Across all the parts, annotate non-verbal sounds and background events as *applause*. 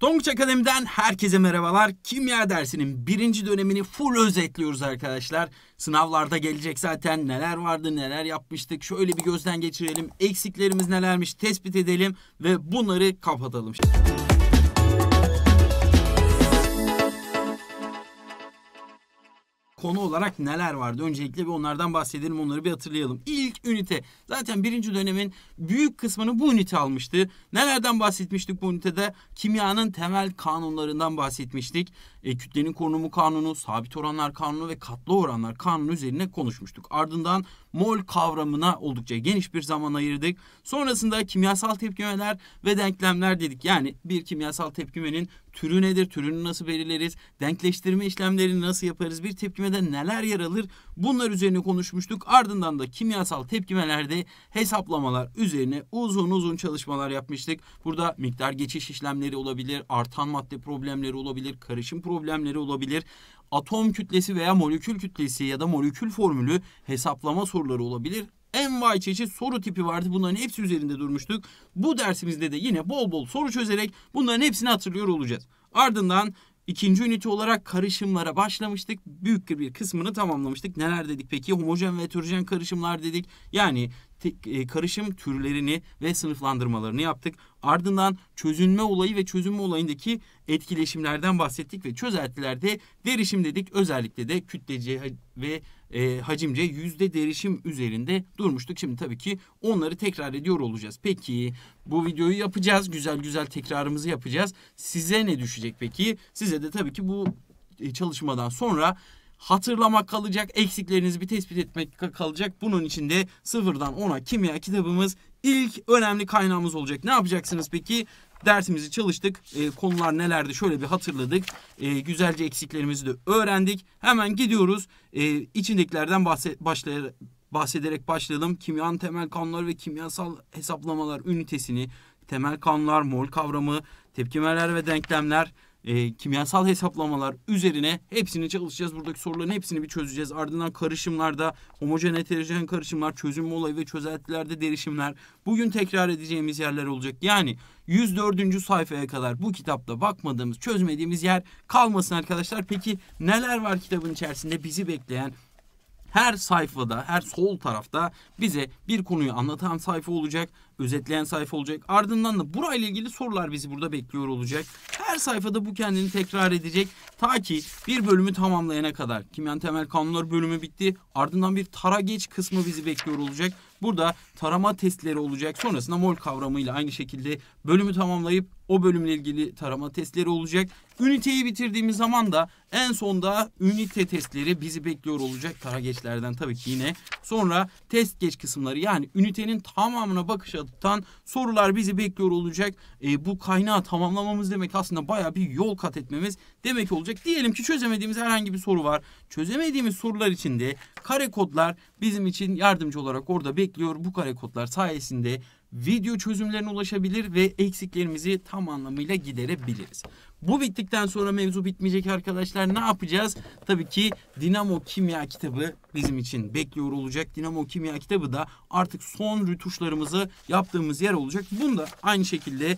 Tonguç Akademi'den herkese merhabalar. Kimya dersinin birinci dönemini full özetliyoruz arkadaşlar. Sınavlarda gelecek zaten neler vardı neler yapmıştık. Şöyle bir gözden geçirelim. Eksiklerimiz nelermiş tespit edelim ve bunları kapatalım. Şimdi. konu olarak neler vardı? Öncelikle bir onlardan bahsedelim, onları bir hatırlayalım. İlk ünite. Zaten birinci dönemin büyük kısmını bu ünite almıştı. Nelerden bahsetmiştik bu ünitede? Kimyanın temel kanunlarından bahsetmiştik. E, kütlenin korunumu kanunu, sabit oranlar kanunu ve katlı oranlar kanunu üzerine konuşmuştuk. Ardından mol kavramına oldukça geniş bir zaman ayırdık. Sonrasında kimyasal tepkimeler ve denklemler dedik. Yani bir kimyasal tepkimenin türü nedir, türünü nasıl belirleriz, denkleştirme işlemlerini nasıl yaparız, bir tepkimede neler yer alır bunlar üzerine konuşmuştuk. Ardından da kimyasal tepkimelerde hesaplamalar üzerine uzun uzun çalışmalar yapmıştık. Burada miktar geçiş işlemleri olabilir, artan madde problemleri olabilir, karışım problemleri olabilir atom kütlesi veya molekül kütlesi ya da molekül formülü hesaplama soruları olabilir. En vay çeşit soru tipi vardı. Bunların hepsi üzerinde durmuştuk. Bu dersimizde de yine bol bol soru çözerek bunların hepsini hatırlıyor olacağız. Ardından İkinci ünite olarak karışımlara başlamıştık. Büyük bir kısmını tamamlamıştık. Neler dedik peki? Homojen ve heterojen karışımlar dedik. Yani e, karışım türlerini ve sınıflandırmalarını yaptık. Ardından çözünme olayı ve çözünme olayındaki etkileşimlerden bahsettik ve çözeltilerde derişim dedik. Özellikle de kütlece ve e, hacimce yüzde derişim üzerinde durmuştuk. Şimdi tabii ki onları tekrar ediyor olacağız. Peki bu videoyu yapacağız. Güzel güzel tekrarımızı yapacağız. Size ne düşecek peki? Size de tabii ki bu e, çalışmadan sonra hatırlamak kalacak, eksiklerinizi bir tespit etmek kalacak. Bunun için de sıfırdan ona kimya kitabımız ilk önemli kaynağımız olacak. Ne yapacaksınız peki? Dersimizi çalıştık. E, konular nelerdi şöyle bir hatırladık. E, güzelce eksiklerimizi de öğrendik. Hemen gidiyoruz. E, içindekilerden bahset, başlayarak bahsederek başlayalım. Kimyanın temel kanunları ve kimyasal hesaplamalar ünitesini, temel kanunlar, mol kavramı, tepkimeler ve denklemler, e, kimyasal hesaplamalar üzerine hepsini çalışacağız. Buradaki soruların hepsini bir çözeceğiz. Ardından karışımlarda homojen heterojen karışımlar, çözünme olayı ve çözeltilerde derişimler. Bugün tekrar edeceğimiz yerler olacak. Yani 104. sayfaya kadar bu kitapta bakmadığımız, çözmediğimiz yer kalmasın arkadaşlar. Peki neler var kitabın içerisinde bizi bekleyen? Her sayfada, her sol tarafta bize bir konuyu anlatan sayfa olacak, özetleyen sayfa olacak. Ardından da burayla ilgili sorular bizi burada bekliyor olacak. Her sayfada bu kendini tekrar edecek ta ki bir bölümü tamamlayana kadar. Kimyan temel kanunlar bölümü bitti. Ardından bir tara geç kısmı bizi bekliyor olacak. Burada tarama testleri olacak. Sonrasında mol kavramıyla aynı şekilde bölümü tamamlayıp o bölümle ilgili tarama testleri olacak. Üniteyi bitirdiğimiz zaman da en sonda ünite testleri bizi bekliyor olacak. Kara geçlerden tabii ki yine. Sonra test geç kısımları yani ünitenin tamamına bakış atan sorular bizi bekliyor olacak. E, bu kaynağı tamamlamamız demek aslında baya bir yol kat etmemiz demek olacak. Diyelim ki çözemediğimiz herhangi bir soru var. Çözemediğimiz sorular için de kare kodlar bizim için yardımcı olarak orada bekliyor. Bu kare kodlar sayesinde video çözümlerine ulaşabilir ve eksiklerimizi tam anlamıyla giderebiliriz. Bu bittikten sonra mevzu bitmeyecek arkadaşlar. Ne yapacağız? Tabii ki Dinamo Kimya kitabı bizim için bekliyor olacak. Dinamo Kimya kitabı da artık son rütuşlarımızı yaptığımız yer olacak. Bunu da aynı şekilde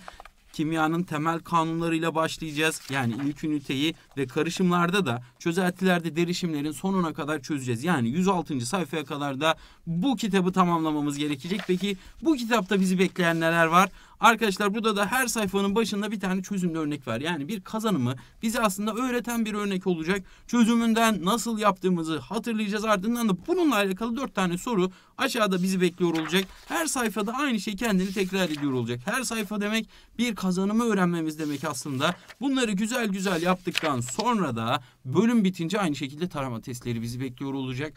kimyanın temel kanunlarıyla başlayacağız. Yani ilk üniteyi ve karışımlarda da çözeltilerde derişimlerin sonuna kadar çözeceğiz. Yani 106. sayfaya kadar da bu kitabı tamamlamamız gerekecek. Peki bu kitapta bizi bekleyen neler var? Arkadaşlar burada da her sayfanın başında bir tane çözümlü örnek var. Yani bir kazanımı bize aslında öğreten bir örnek olacak. Çözümünden nasıl yaptığımızı hatırlayacağız. Ardından da bununla alakalı dört tane soru aşağıda bizi bekliyor olacak. Her sayfada aynı şey kendini tekrar ediyor olacak. Her sayfa demek bir kazanımı öğrenmemiz demek aslında. Bunları güzel güzel yaptıktan sonra da bölüm bitince aynı şekilde tarama testleri bizi bekliyor olacak.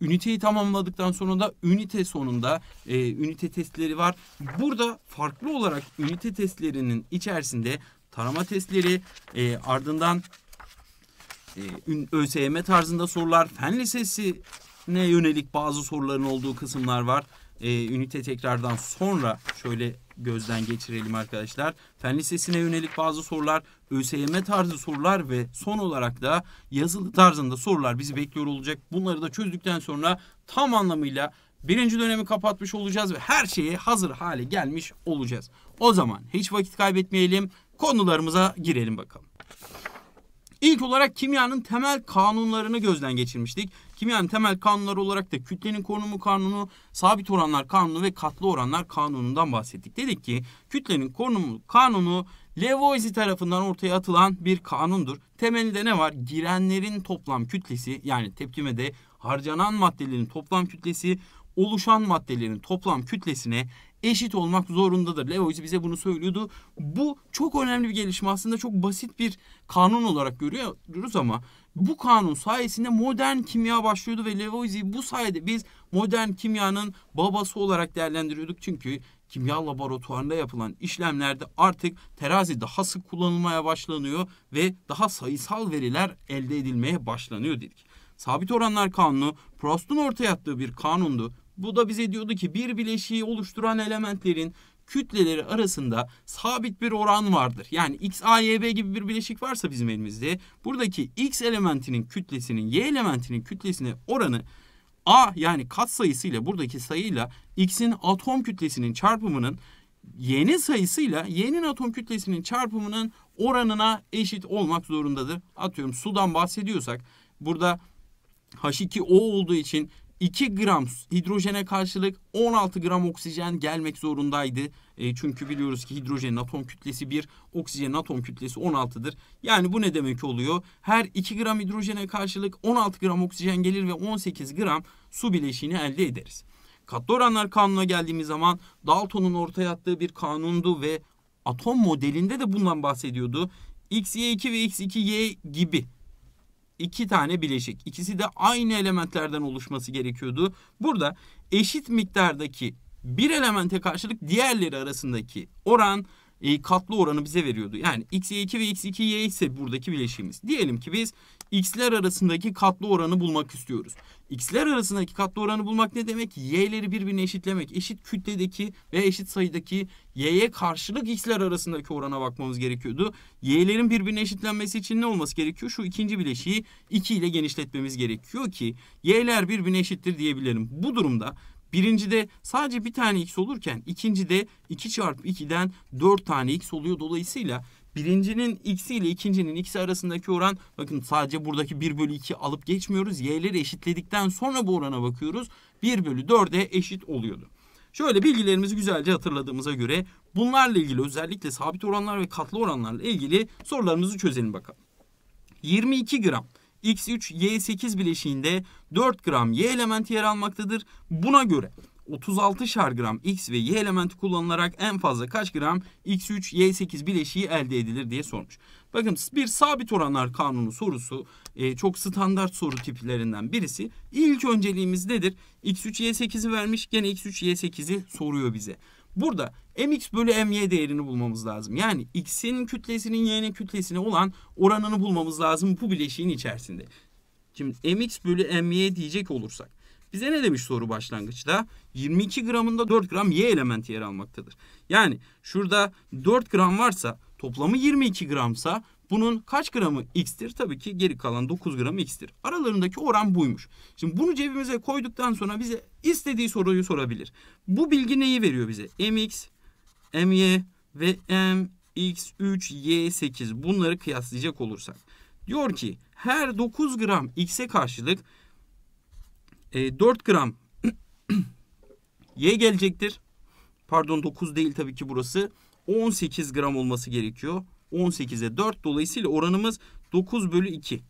Üniteyi tamamladıktan sonra da ünite sonunda e, ünite testleri var. Burada farklı olarak ünite testlerinin içerisinde tarama testleri e, ardından e, ÖSYM tarzında sorular, fen lisesi ne yönelik bazı soruların olduğu kısımlar var e, ünite tekrardan sonra şöyle gözden geçirelim arkadaşlar. Fen Lisesi'ne yönelik bazı sorular, ÖSYM tarzı sorular ve son olarak da yazılı tarzında sorular bizi bekliyor olacak. Bunları da çözdükten sonra tam anlamıyla birinci dönemi kapatmış olacağız ve her şeye hazır hale gelmiş olacağız. O zaman hiç vakit kaybetmeyelim, konularımıza girelim bakalım. İlk olarak kimyanın temel kanunlarını gözden geçirmiştik. Kimyanın temel kanunları olarak da kütlenin korunumu kanunu, sabit oranlar kanunu ve katlı oranlar kanunundan bahsettik. Dedik ki kütlenin korunumu kanunu Lavoisier tarafından ortaya atılan bir kanundur. Temelinde ne var? Girenlerin toplam kütlesi yani tepkimede harcanan maddelerin toplam kütlesi oluşan maddelerin toplam kütlesine eşit olmak zorundadır. Lavoisier bize bunu söylüyordu. Bu çok önemli bir gelişme. Aslında çok basit bir kanun olarak görüyoruz ama bu kanun sayesinde modern kimya başlıyordu ve Lavoisier bu sayede biz modern kimyanın babası olarak değerlendiriyorduk. Çünkü kimya laboratuvarında yapılan işlemlerde artık terazi daha sık kullanılmaya başlanıyor ve daha sayısal veriler elde edilmeye başlanıyor dedik. Sabit oranlar kanunu Proust'un ortaya attığı bir kanundu. Bu da bize diyordu ki bir bileşiği oluşturan elementlerin kütleleri arasında sabit bir oran vardır. Yani x, a, y, b gibi bir bileşik varsa bizim elimizde buradaki x elementinin kütlesinin y elementinin kütlesine oranı a yani kat sayısıyla buradaki sayıyla x'in atom kütlesinin çarpımının y'nin sayısıyla y'nin atom kütlesinin çarpımının oranına eşit olmak zorundadır. Atıyorum sudan bahsediyorsak burada H2O olduğu için 2 gram hidrojene karşılık 16 gram oksijen gelmek zorundaydı. E, çünkü biliyoruz ki hidrojenin atom kütlesi 1, oksijenin atom kütlesi 16'dır. Yani bu ne demek oluyor? Her 2 gram hidrojene karşılık 16 gram oksijen gelir ve 18 gram su bileşiğini elde ederiz. Katlı oranlar kanununa geldiğimiz zaman Dalton'un ortaya attığı bir kanundu ve atom modelinde de bundan bahsediyordu. xy 2 ve X2, Y gibi iki tane bileşik. İkisi de aynı elementlerden oluşması gerekiyordu. Burada eşit miktardaki bir elemente karşılık diğerleri arasındaki oran e, katlı oranı bize veriyordu. Yani x2 y ve x2y ise buradaki bileşiğimiz. Diyelim ki biz x'ler arasındaki katlı oranı bulmak istiyoruz. X'ler arasındaki katlı oranı bulmak ne demek? Y'leri birbirine eşitlemek. Eşit kütledeki ve eşit sayıdaki Y'ye karşılık X'ler arasındaki orana bakmamız gerekiyordu. Y'lerin birbirine eşitlenmesi için ne olması gerekiyor? Şu ikinci bileşiği 2 ile genişletmemiz gerekiyor ki Y'ler birbirine eşittir diyebilirim. Bu durumda Birincide sadece bir tane x olurken ikincide 2 çarpı 2'den 4 tane x oluyor. Dolayısıyla Birincinin x'i ile ikincinin x'i arasındaki oran bakın sadece buradaki 1 bölü 2 alıp geçmiyoruz. Y'leri eşitledikten sonra bu orana bakıyoruz. 1 bölü 4'e eşit oluyordu. Şöyle bilgilerimizi güzelce hatırladığımıza göre bunlarla ilgili özellikle sabit oranlar ve katlı oranlarla ilgili sorularımızı çözelim bakalım. 22 gram X3, Y8 bileşiğinde 4 gram Y elementi yer almaktadır. Buna göre 36'şar gram X ve Y elementi kullanılarak en fazla kaç gram X3, Y8 bileşiği elde edilir diye sormuş. Bakın bir sabit oranlar kanunu sorusu e, çok standart soru tiplerinden birisi. İlk önceliğimiz nedir? X3, Y8'i vermiş gene X3, Y8'i soruyor bize. Burada mx bölü my değerini bulmamız lazım. Yani x'in kütlesinin y'nin kütlesine olan oranını bulmamız lazım bu bileşiğin içerisinde. Şimdi mx bölü my diyecek olursak bize ne demiş soru başlangıçta? 22 gramında 4 gram Y elementi yer almaktadır. Yani şurada 4 gram varsa toplamı 22 gramsa bunun kaç gramı x'tir? Tabii ki geri kalan 9 gramı x'tir. Aralarındaki oran buymuş. Şimdi bunu cebimize koyduktan sonra bize istediği soruyu sorabilir. Bu bilgi neyi veriyor bize? mx, my ve mx3, y8 bunları kıyaslayacak olursak. Diyor ki her 9 gram x'e karşılık e, 4 gram *clears throat* Y gelecektir. Pardon 9 değil tabii ki burası. 18 gram olması gerekiyor. 18'e 4 dolayısıyla oranımız 9 bölü 2.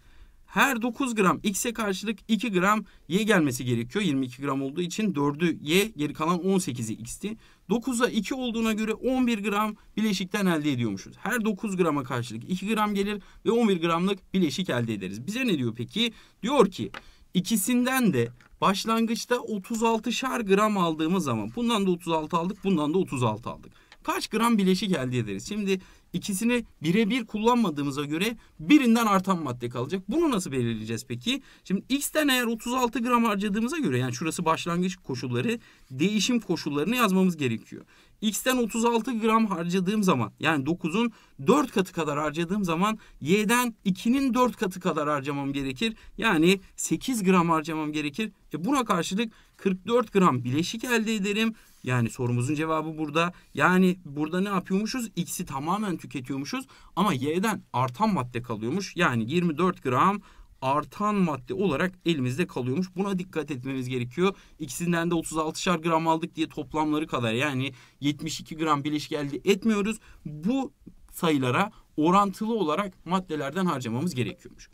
Her 9 gram x'e karşılık 2 gram y gelmesi gerekiyor. 22 gram olduğu için 4'ü y geri kalan 18'i x'ti. 9'a 2 olduğuna göre 11 gram bileşikten elde ediyormuşuz. Her 9 grama karşılık 2 gram gelir ve 11 gramlık bileşik elde ederiz. Bize ne diyor peki? Diyor ki ikisinden de Başlangıçta 36'şar gram aldığımız zaman bundan da 36 aldık bundan da 36 aldık. Kaç gram bileşik elde ederiz? Şimdi ikisini birebir kullanmadığımıza göre birinden artan madde kalacak. Bunu nasıl belirleyeceğiz peki? Şimdi X'ten eğer 36 gram harcadığımıza göre yani şurası başlangıç koşulları değişim koşullarını yazmamız gerekiyor. X'ten 36 gram harcadığım zaman yani 9'un 4 katı kadar harcadığım zaman Y'den 2'nin 4 katı kadar harcamam gerekir. Yani 8 gram harcamam gerekir. E buna karşılık 44 gram bileşik elde ederim. Yani sorumuzun cevabı burada. Yani burada ne yapıyormuşuz? X'i tamamen tüketiyormuşuz ama Y'den artan madde kalıyormuş. Yani 24 gram artan madde olarak elimizde kalıyormuş. Buna dikkat etmemiz gerekiyor. İkisinden de 36'şar gram aldık diye toplamları kadar yani 72 gram bileşik elde etmiyoruz. Bu sayılara orantılı olarak maddelerden harcamamız gerekiyormuş.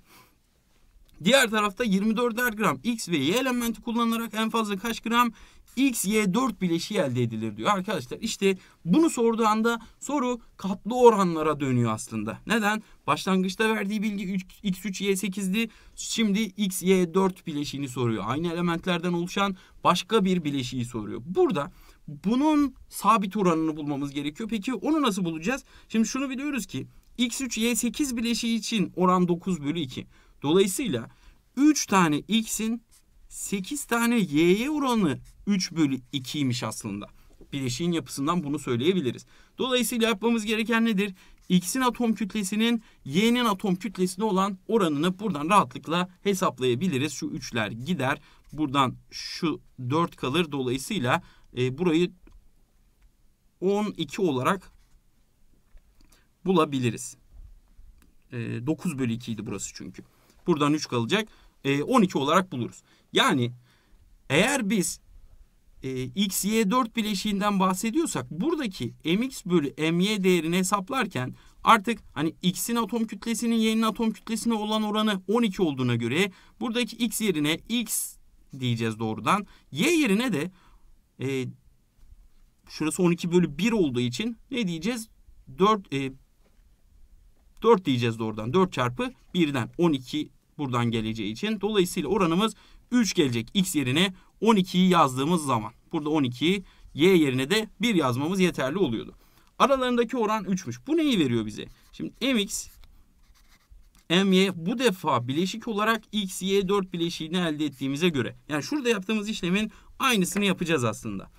Diğer tarafta 24'er gram X ve Y elementi kullanılarak en fazla kaç gram X, Y 4 bileşiği elde edilir diyor. Arkadaşlar işte bunu sorduğu anda soru katlı oranlara dönüyor aslında. Neden? Başlangıçta verdiği bilgi X3, Y8'di. Şimdi X, Y4 bileşiğini soruyor. Aynı elementlerden oluşan başka bir bileşiği soruyor. Burada bunun sabit oranını bulmamız gerekiyor. Peki onu nasıl bulacağız? Şimdi şunu biliyoruz ki X3, Y8 bileşiği için oran 9 bölü 2. Dolayısıyla 3 tane x'in 8 tane y'ye oranı 3 bölü 2'ymiş aslında. Bileşiğin yapısından bunu söyleyebiliriz. Dolayısıyla yapmamız gereken nedir? X'in atom kütlesinin Y'nin atom kütlesine olan oranını buradan rahatlıkla hesaplayabiliriz. Şu üçler gider. Buradan şu 4 kalır. Dolayısıyla e, burayı 12 olarak bulabiliriz. E, 9 bölü 2 idi burası çünkü. Buradan 3 kalacak. E, 12 olarak buluruz. Yani eğer biz e, x, y 4 bileşiğinden bahsediyorsak buradaki mx bölü my değerini hesaplarken artık hani x'in atom kütlesinin y'nin atom kütlesine olan oranı 12 olduğuna göre buradaki x yerine x diyeceğiz doğrudan. y yerine de e, şurası 12 bölü 1 olduğu için ne diyeceğiz? 4 e, 4 diyeceğiz doğrudan. 4 çarpı 1'den 12 buradan geleceği için. Dolayısıyla oranımız 3 gelecek. X yerine 12'yi yazdığımız zaman. Burada 12'yi Y yerine de 1 yazmamız yeterli oluyordu. Aralarındaki oran 3'müş. Bu neyi veriyor bize? Şimdi mx my bu defa bileşik olarak x, y 4 bileşiğini elde ettiğimize göre. Yani şurada yaptığımız işlemin aynısını yapacağız aslında.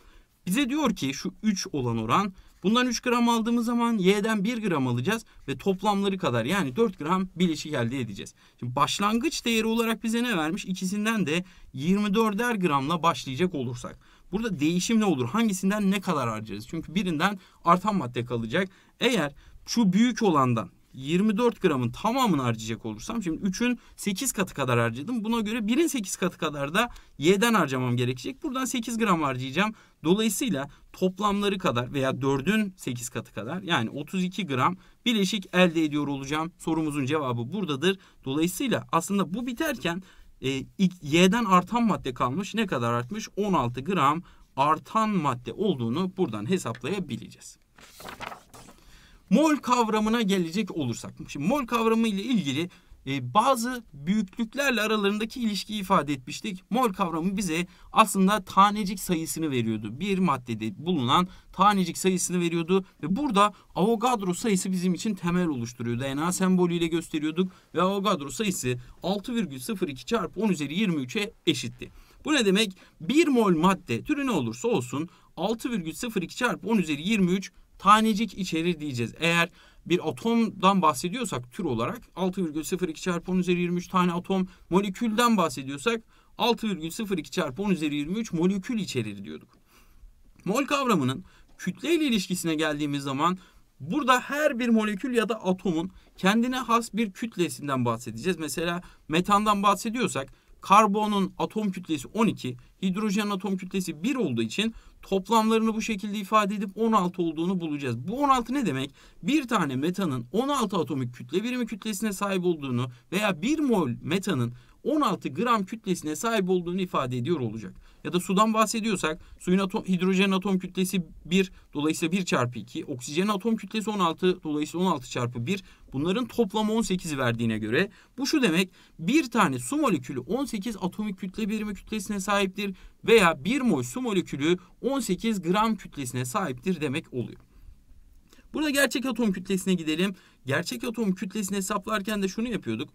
Bize diyor ki şu 3 olan oran Bundan 3 gram aldığımız zaman Y'den 1 gram alacağız ve toplamları kadar yani 4 gram bileşik elde edeceğiz. Şimdi başlangıç değeri olarak bize ne vermiş? İkisinden de 24'er gramla başlayacak olursak. Burada değişim ne olur? Hangisinden ne kadar harcarız? Çünkü birinden artan madde kalacak. Eğer şu büyük olandan 24 gramın tamamını harcayacak olursam şimdi 3'ün 8 katı kadar harcadım. Buna göre 1'in 8 katı kadar da Y'den harcamam gerekecek. Buradan 8 gram harcayacağım. Dolayısıyla toplamları kadar veya 4'ün 8 katı kadar yani 32 gram bileşik elde ediyor olacağım. Sorumuzun cevabı buradadır. Dolayısıyla aslında bu biterken e, Y'den artan madde kalmış. Ne kadar artmış? 16 gram artan madde olduğunu buradan hesaplayabileceğiz. Mol kavramına gelecek olursak. Şimdi mol kavramı ile ilgili e, bazı büyüklüklerle aralarındaki ilişkiyi ifade etmiştik. Mol kavramı bize aslında tanecik sayısını veriyordu. Bir maddede bulunan tanecik sayısını veriyordu ve burada Avogadro sayısı bizim için temel oluşturuyor. DNA sembolüyle gösteriyorduk ve Avogadro sayısı 6,02 çarpı 10 üzeri 23'e eşitti. Bu ne demek? 1 mol madde türü ne olursa olsun 6,02 çarpı 10 üzeri 23 tanecik içerir diyeceğiz. Eğer bir atomdan bahsediyorsak tür olarak 6,02 çarpı 10 üzeri 23 tane atom molekülden bahsediyorsak 6,02 çarpı 10 üzeri 23 molekül içerir diyorduk. Mol kavramının kütleyle ilişkisine geldiğimiz zaman burada her bir molekül ya da atomun kendine has bir kütlesinden bahsedeceğiz. Mesela metandan bahsediyorsak Karbonun atom kütlesi 12, hidrojenin atom kütlesi 1 olduğu için toplamlarını bu şekilde ifade edip 16 olduğunu bulacağız. Bu 16 ne demek? Bir tane metanın 16 atomik kütle birimi kütlesine sahip olduğunu veya 1 mol metanın 16 gram kütlesine sahip olduğunu ifade ediyor olacak. Ya da sudan bahsediyorsak suyun atom, hidrojen atom kütlesi 1 dolayısıyla 1 çarpı 2. Oksijen atom kütlesi 16 dolayısıyla 16 çarpı 1 Bunların toplamı 18'i verdiğine göre bu şu demek bir tane su molekülü 18 atomik kütle birimi kütlesine sahiptir veya bir mol su molekülü 18 gram kütlesine sahiptir demek oluyor. Burada gerçek atom kütlesine gidelim. Gerçek atom kütlesini hesaplarken de şunu yapıyorduk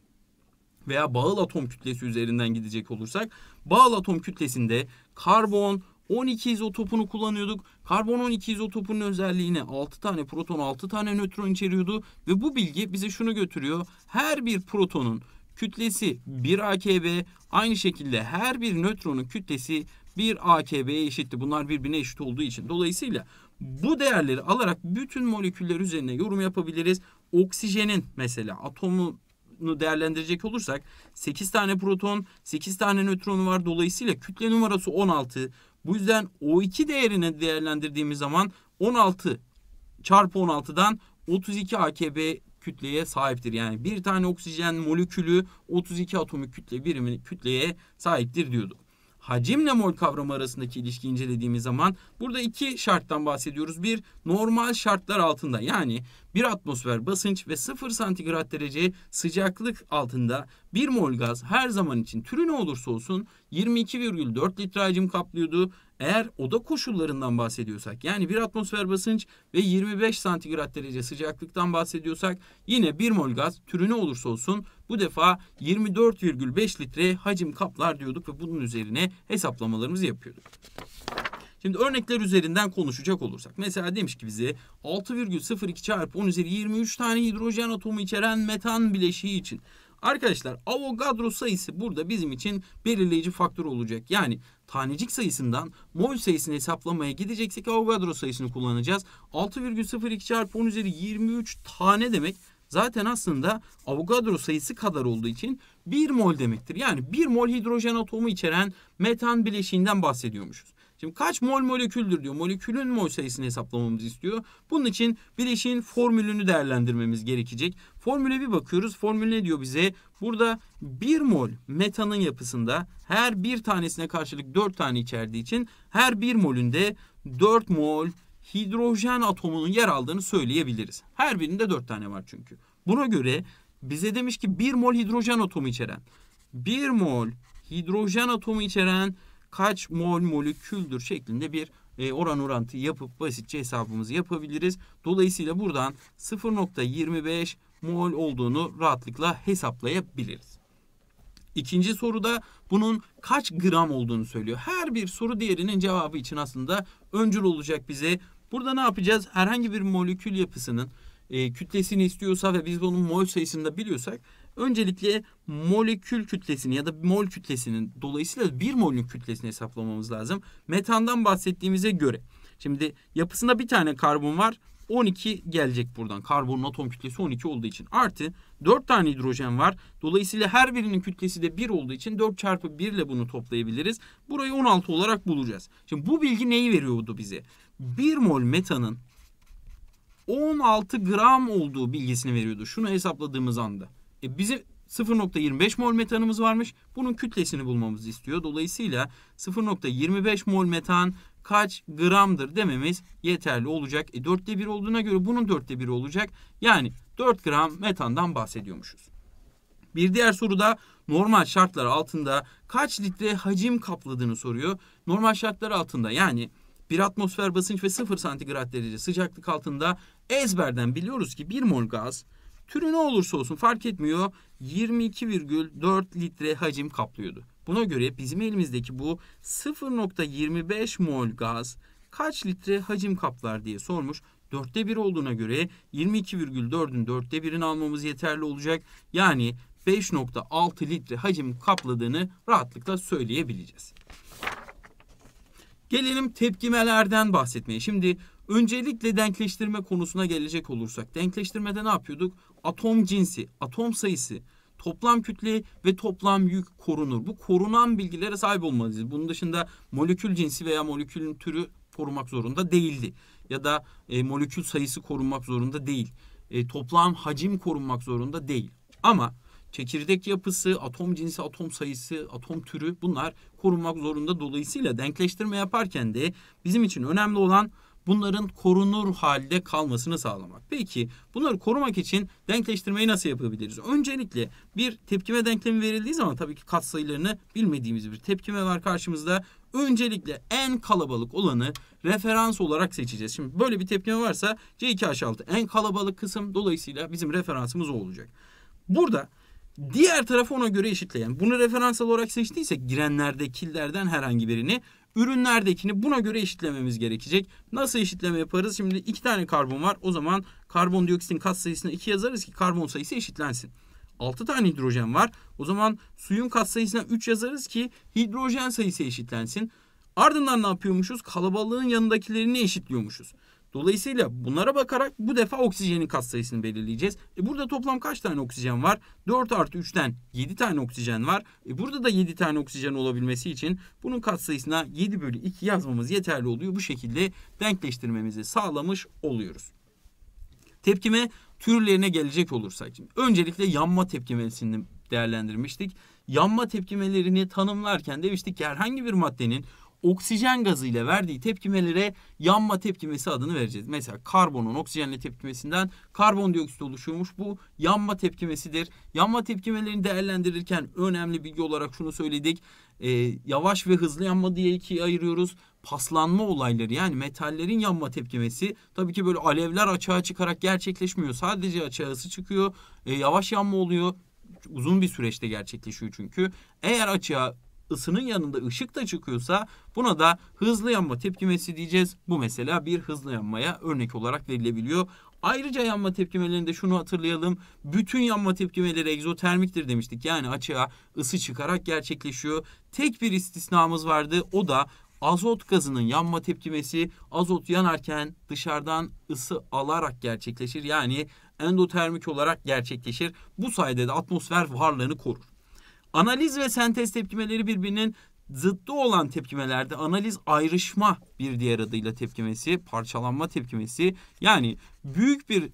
veya bağıl atom kütlesi üzerinden gidecek olursak bağıl atom kütlesinde karbon, 12 izotopunu kullanıyorduk. Karbon 12 izotopunun özelliğine 6 tane proton 6 tane nötron içeriyordu. Ve bu bilgi bize şunu götürüyor. Her bir protonun kütlesi 1 AKB aynı şekilde her bir nötronun kütlesi 1 AKB'ye eşitti. Bunlar birbirine eşit olduğu için. Dolayısıyla bu değerleri alarak bütün moleküller üzerine yorum yapabiliriz. Oksijenin mesela atomu değerlendirecek olursak 8 tane proton, 8 tane nötronu var. Dolayısıyla kütle numarası 16. Bu yüzden O2 değerini değerlendirdiğimiz zaman 16 çarpı 16'dan 32 AKB kütleye sahiptir. Yani bir tane oksijen molekülü 32 atomik kütle birimi kütleye sahiptir diyorduk hacimle mol kavramı arasındaki ilişki incelediğimiz zaman burada iki şarttan bahsediyoruz. Bir normal şartlar altında yani bir atmosfer basınç ve 0 santigrat derece sıcaklık altında bir mol gaz her zaman için türü ne olursa olsun 22,4 litre hacim kaplıyordu eğer oda koşullarından bahsediyorsak yani bir atmosfer basınç ve 25 santigrat derece sıcaklıktan bahsediyorsak yine 1 mol gaz türü ne olursa olsun bu defa 24,5 litre hacim kaplar diyorduk ve bunun üzerine hesaplamalarımızı yapıyorduk. Şimdi örnekler üzerinden konuşacak olursak. Mesela demiş ki bize 6,02 çarpı 10 üzeri 23 tane hidrojen atomu içeren metan bileşiği için Arkadaşlar Avogadro sayısı burada bizim için belirleyici faktör olacak. Yani tanecik sayısından mol sayısını hesaplamaya gideceksek Avogadro sayısını kullanacağız. 6,02 çarpı 10 üzeri 23 tane demek zaten aslında Avogadro sayısı kadar olduğu için 1 mol demektir. Yani 1 mol hidrojen atomu içeren metan bileşiğinden bahsediyormuşuz. Şimdi kaç mol moleküldür diyor. Molekülün mol sayısını hesaplamamızı istiyor. Bunun için bileşiğin formülünü değerlendirmemiz gerekecek. Formüle bir bakıyoruz. Formül ne diyor bize? Burada 1 mol metanın yapısında her bir tanesine karşılık 4 tane içerdiği için her bir molünde 4 mol hidrojen atomunun yer aldığını söyleyebiliriz. Her birinde 4 tane var çünkü. Buna göre bize demiş ki 1 mol hidrojen atomu içeren, 1 mol hidrojen atomu içeren kaç mol moleküldür şeklinde bir e, oran orantı yapıp basitçe hesabımızı yapabiliriz. Dolayısıyla buradan 0.25 mol olduğunu rahatlıkla hesaplayabiliriz. İkinci soruda bunun kaç gram olduğunu söylüyor. Her bir soru diğerinin cevabı için aslında öncül olacak bize. Burada ne yapacağız? Herhangi bir molekül yapısının e, kütlesini istiyorsa ve biz bunun mol sayısını da biliyorsak Öncelikle molekül kütlesini ya da mol kütlesinin dolayısıyla bir molün kütlesini hesaplamamız lazım. Metandan bahsettiğimize göre. Şimdi yapısında bir tane karbon var. 12 gelecek buradan. Karbonun atom kütlesi 12 olduğu için. Artı 4 tane hidrojen var. Dolayısıyla her birinin kütlesi de 1 olduğu için 4 çarpı 1 ile bunu toplayabiliriz. Burayı 16 olarak bulacağız. Şimdi bu bilgi neyi veriyordu bize? 1 mol metanın 16 gram olduğu bilgisini veriyordu. Şunu hesapladığımız anda. E bizim 0.25 mol metanımız varmış. Bunun kütlesini bulmamızı istiyor. Dolayısıyla 0.25 mol metan kaç gramdır dememiz yeterli olacak. E 4'te 1 olduğuna göre bunun 4'te 1'i olacak. Yani 4 gram metandan bahsediyormuşuz. Bir diğer soruda normal şartlar altında kaç litre hacim kapladığını soruyor. Normal şartlar altında yani bir atmosfer basınç ve 0 santigrat derece sıcaklık altında ezberden biliyoruz ki 1 mol gaz Türü ne olursa olsun fark etmiyor 22,4 litre hacim kaplıyordu. Buna göre bizim elimizdeki bu 0.25 mol gaz kaç litre hacim kaplar diye sormuş. Dörtte bir olduğuna göre 22,4'ün dörtte birini almamız yeterli olacak. Yani 5.6 litre hacim kapladığını rahatlıkla söyleyebileceğiz. Gelelim tepkimelerden bahsetmeye. Şimdi öncelikle denkleştirme konusuna gelecek olursak. Denkleştirmede ne yapıyorduk? atom cinsi, atom sayısı, toplam kütle ve toplam yük korunur. Bu korunan bilgilere sahip olmalıyız. Bunun dışında molekül cinsi veya molekülün türü korumak zorunda değildi. Ya da e, molekül sayısı korunmak zorunda değil. E, toplam hacim korunmak zorunda değil. Ama çekirdek yapısı, atom cinsi, atom sayısı, atom türü bunlar korunmak zorunda. Dolayısıyla denkleştirme yaparken de bizim için önemli olan bunların korunur halde kalmasını sağlamak. Peki bunları korumak için denkleştirmeyi nasıl yapabiliriz? Öncelikle bir tepkime denklemi verildiği zaman tabii ki katsayılarını bilmediğimiz bir tepkime var karşımızda. Öncelikle en kalabalık olanı referans olarak seçeceğiz. Şimdi böyle bir tepkime varsa C2 aşağı 6 en kalabalık kısım dolayısıyla bizim referansımız o olacak. Burada Diğer tarafı ona göre eşitleyen. Bunu referans olarak seçtiyse girenlerde killerden herhangi birini ürünlerdekini buna göre eşitlememiz gerekecek. Nasıl eşitleme yaparız? Şimdi iki tane karbon var. O zaman karbondioksitin katsayısını 2 yazarız ki karbon sayısı eşitlensin. 6 tane hidrojen var. O zaman suyun kat sayısına 3 yazarız ki hidrojen sayısı eşitlensin. Ardından ne yapıyormuşuz? Kalabalığın yanındakilerini eşitliyormuşuz. Dolayısıyla bunlara bakarak bu defa oksijenin katsayısını belirleyeceğiz. E burada toplam kaç tane oksijen var? 4 artı 3'ten 7 tane oksijen var. E burada da 7 tane oksijen olabilmesi için bunun katsayısına 7 bölü 2 yazmamız yeterli oluyor. Bu şekilde denkleştirmemizi sağlamış oluyoruz. Tepkime türlerine gelecek olursak. Şimdi öncelikle yanma tepkimesini değerlendirmiştik. Yanma tepkimelerini tanımlarken demiştik ki herhangi bir maddenin oksijen gazı ile verdiği tepkimelere yanma tepkimesi adını vereceğiz. Mesela karbonun oksijenle tepkimesinden karbondioksit oluşuyormuş. Bu yanma tepkimesidir. Yanma tepkimelerini değerlendirirken önemli bilgi olarak şunu söyledik. E, yavaş ve hızlı yanma diye ikiye ayırıyoruz. Paslanma olayları yani metallerin yanma tepkimesi tabii ki böyle alevler açığa çıkarak gerçekleşmiyor. Sadece açığa ısı çıkıyor. E, yavaş yanma oluyor uzun bir süreçte gerçekleşiyor çünkü. Eğer açığa ısının yanında ışık da çıkıyorsa buna da hızlı yanma tepkimesi diyeceğiz. Bu mesela bir hızlı yanmaya örnek olarak verilebiliyor. Ayrıca yanma tepkimelerinde şunu hatırlayalım. Bütün yanma tepkimeleri egzotermiktir demiştik. Yani açığa ısı çıkarak gerçekleşiyor. Tek bir istisnamız vardı. O da azot gazının yanma tepkimesi azot yanarken dışarıdan ısı alarak gerçekleşir. Yani endotermik olarak gerçekleşir. Bu sayede de atmosfer varlığını korur. Analiz ve sentez tepkimeleri birbirinin zıttı olan tepkimelerde analiz ayrışma bir diğer adıyla tepkimesi, parçalanma tepkimesi. Yani büyük bir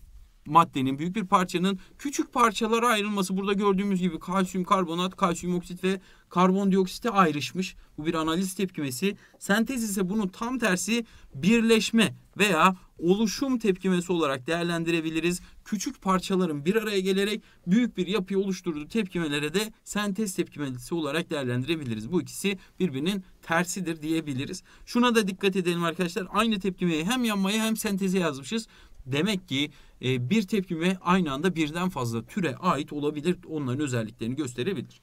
maddenin büyük bir parçanın küçük parçalara ayrılması burada gördüğümüz gibi kalsiyum karbonat, kalsiyum oksit ve karbondioksite ayrışmış. Bu bir analiz tepkimesi. Sentez ise bunu tam tersi birleşme veya oluşum tepkimesi olarak değerlendirebiliriz. Küçük parçaların bir araya gelerek büyük bir yapıyı oluşturduğu tepkimelere de sentez tepkimesi olarak değerlendirebiliriz. Bu ikisi birbirinin tersidir diyebiliriz. Şuna da dikkat edelim arkadaşlar. Aynı tepkimeyi hem yanmaya hem senteze yazmışız. Demek ki e, bir tepkime aynı anda birden fazla türe ait olabilir. Onların özelliklerini gösterebilir.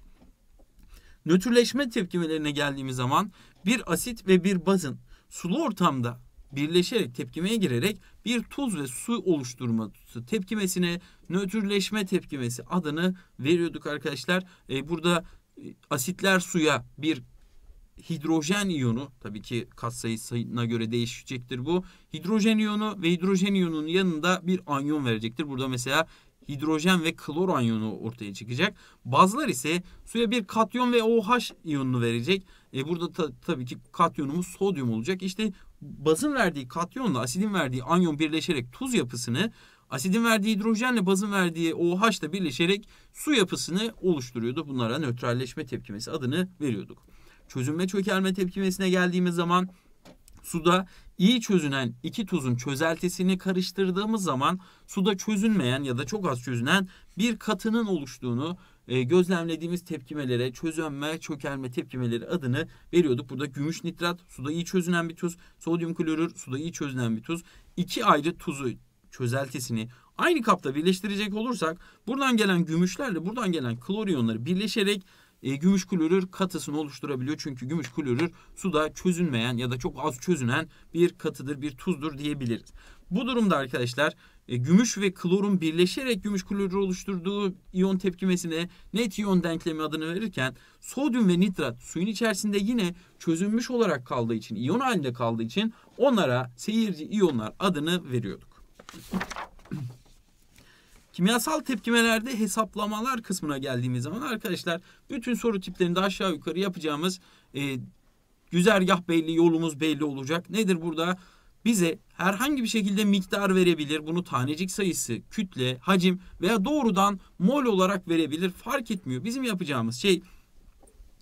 Nötrleşme tepkimelerine geldiğimiz zaman bir asit ve bir bazın sulu ortamda birleşerek tepkimeye girerek bir tuz ve su oluşturması tepkimesine nötrleşme tepkimesi adını veriyorduk arkadaşlar. E, burada e, asitler suya bir hidrojen iyonu tabii ki katsayısına göre değişecektir bu. Hidrojen iyonu ve hidrojen iyonunun yanında bir anyon verecektir. Burada mesela hidrojen ve klor anyonu ortaya çıkacak. bazlar ise suya bir katyon ve OH iyonunu verecek. E burada ta, tabii ki katyonumuz sodyum olacak. İşte bazın verdiği katyonla asidin verdiği anyon birleşerek tuz yapısını, asidin verdiği hidrojenle bazın verdiği OH ile birleşerek su yapısını oluşturuyordu. Bunlara nötralleşme tepkimesi adını veriyorduk çözünme çökelme tepkimesine geldiğimiz zaman suda iyi çözünen iki tuzun çözeltisini karıştırdığımız zaman suda çözünmeyen ya da çok az çözünen bir katının oluştuğunu e, gözlemlediğimiz tepkimelere çözünme, çökelme tepkimeleri adını veriyorduk. Burada gümüş nitrat suda iyi çözünen bir tuz, sodyum klorür suda iyi çözünen bir tuz. İki ayrı tuzu çözeltisini aynı kapta birleştirecek olursak buradan gelen gümüşlerle buradan gelen kloriyonları birleşerek e, gümüş klorür katısını oluşturabiliyor. Çünkü gümüş klorür suda çözünmeyen ya da çok az çözünen bir katıdır, bir tuzdur diyebiliriz. Bu durumda arkadaşlar e, gümüş ve klorun birleşerek gümüş klorür oluşturduğu iyon tepkimesine net iyon denklemi adını verirken sodyum ve nitrat suyun içerisinde yine çözünmüş olarak kaldığı için, iyon halinde kaldığı için onlara seyirci iyonlar adını veriyorduk. Kimyasal tepkimelerde hesaplamalar kısmına geldiğimiz zaman arkadaşlar bütün soru tiplerinde aşağı yukarı yapacağımız e, güzergah belli, yolumuz belli olacak. Nedir burada? Bize herhangi bir şekilde miktar verebilir. Bunu tanecik sayısı, kütle, hacim veya doğrudan mol olarak verebilir. Fark etmiyor. Bizim yapacağımız şey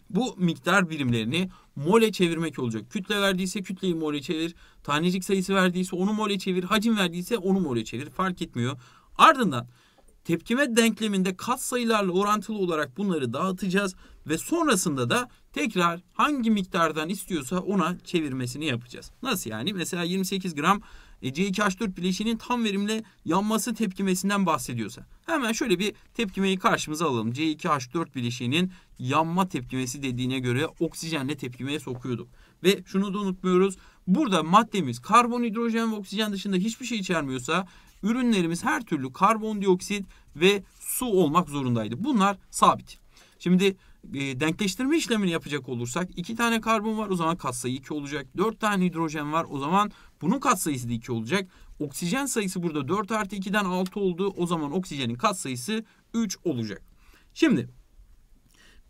bu miktar birimlerini mole çevirmek olacak. Kütle verdiyse kütleyi mole çevir. Tanecik sayısı verdiyse onu mole çevir. Hacim verdiyse onu mole çevir. Fark etmiyor. Ardından tepkime denkleminde kat sayılarla orantılı olarak bunları dağıtacağız ve sonrasında da tekrar hangi miktardan istiyorsa ona çevirmesini yapacağız. Nasıl yani? Mesela 28 gram e, C2H4 bileşiğinin tam verimle yanması tepkimesinden bahsediyorsa. Hemen şöyle bir tepkimeyi karşımıza alalım. C2H4 bileşiğinin yanma tepkimesi dediğine göre oksijenle tepkimeye sokuyorduk. Ve şunu da unutmuyoruz. Burada maddemiz karbon, hidrojen ve oksijen dışında hiçbir şey içermiyorsa ürünlerimiz her türlü karbondioksit ve su olmak zorundaydı. Bunlar sabit. Şimdi e, denkleştirme işlemini yapacak olursak 2 tane karbon var o zaman katsayı 2 olacak. 4 tane hidrojen var o zaman bunun katsayısı da 2 olacak. Oksijen sayısı burada 4 artı 2'den 6 oldu. O zaman oksijenin katsayısı 3 olacak. Şimdi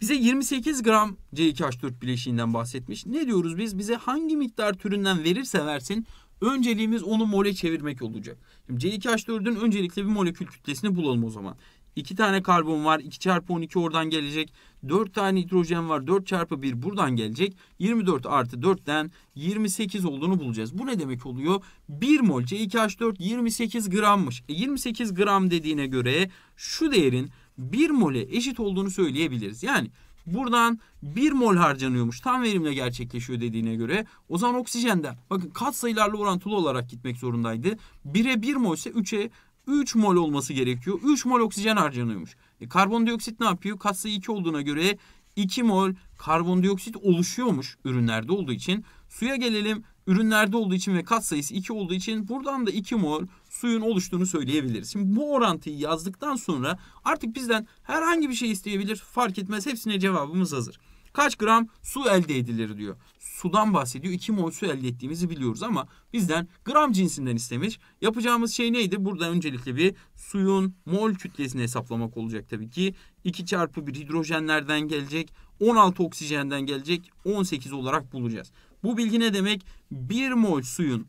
bize 28 gram C2H4 bileşiğinden bahsetmiş. Ne diyoruz biz? Bize hangi miktar türünden verirse versin Önceliğimiz onu mole çevirmek olacak. Şimdi C2H4'ün öncelikle bir molekül kütlesini bulalım o zaman. 2 tane karbon var. 2 çarpı 12 oradan gelecek. 4 tane hidrojen var. 4 çarpı 1 buradan gelecek. 24 artı 4'ten 28 olduğunu bulacağız. Bu ne demek oluyor? 1 mol C2H4 28 grammış. E 28 gram dediğine göre şu değerin 1 mole eşit olduğunu söyleyebiliriz. Yani Buradan 1 mol harcanıyormuş. Tam verimle gerçekleşiyor dediğine göre. O zaman oksijen de bakın kat sayılarla orantılı olarak gitmek zorundaydı. 1'e 1 mol ise 3'e 3 mol olması gerekiyor. 3 mol oksijen harcanıyormuş. E, karbondioksit ne yapıyor? kat sayı 2 olduğuna göre 2 mol karbondioksit oluşuyormuş ürünlerde olduğu için. Suya gelelim ürünlerde olduğu için ve kat sayısı 2 olduğu için buradan da 2 mol suyun oluştuğunu söyleyebiliriz. Şimdi bu orantıyı yazdıktan sonra artık bizden herhangi bir şey isteyebilir fark etmez hepsine cevabımız hazır. Kaç gram su elde edilir diyor. Sudan bahsediyor. 2 mol su elde ettiğimizi biliyoruz ama bizden gram cinsinden istemiş. Yapacağımız şey neydi? Burada öncelikle bir suyun mol kütlesini hesaplamak olacak tabii ki. 2 çarpı 1 hidrojenlerden gelecek. 16 oksijenden gelecek. 18 olarak bulacağız. Bu bilgi ne demek? 1 mol suyun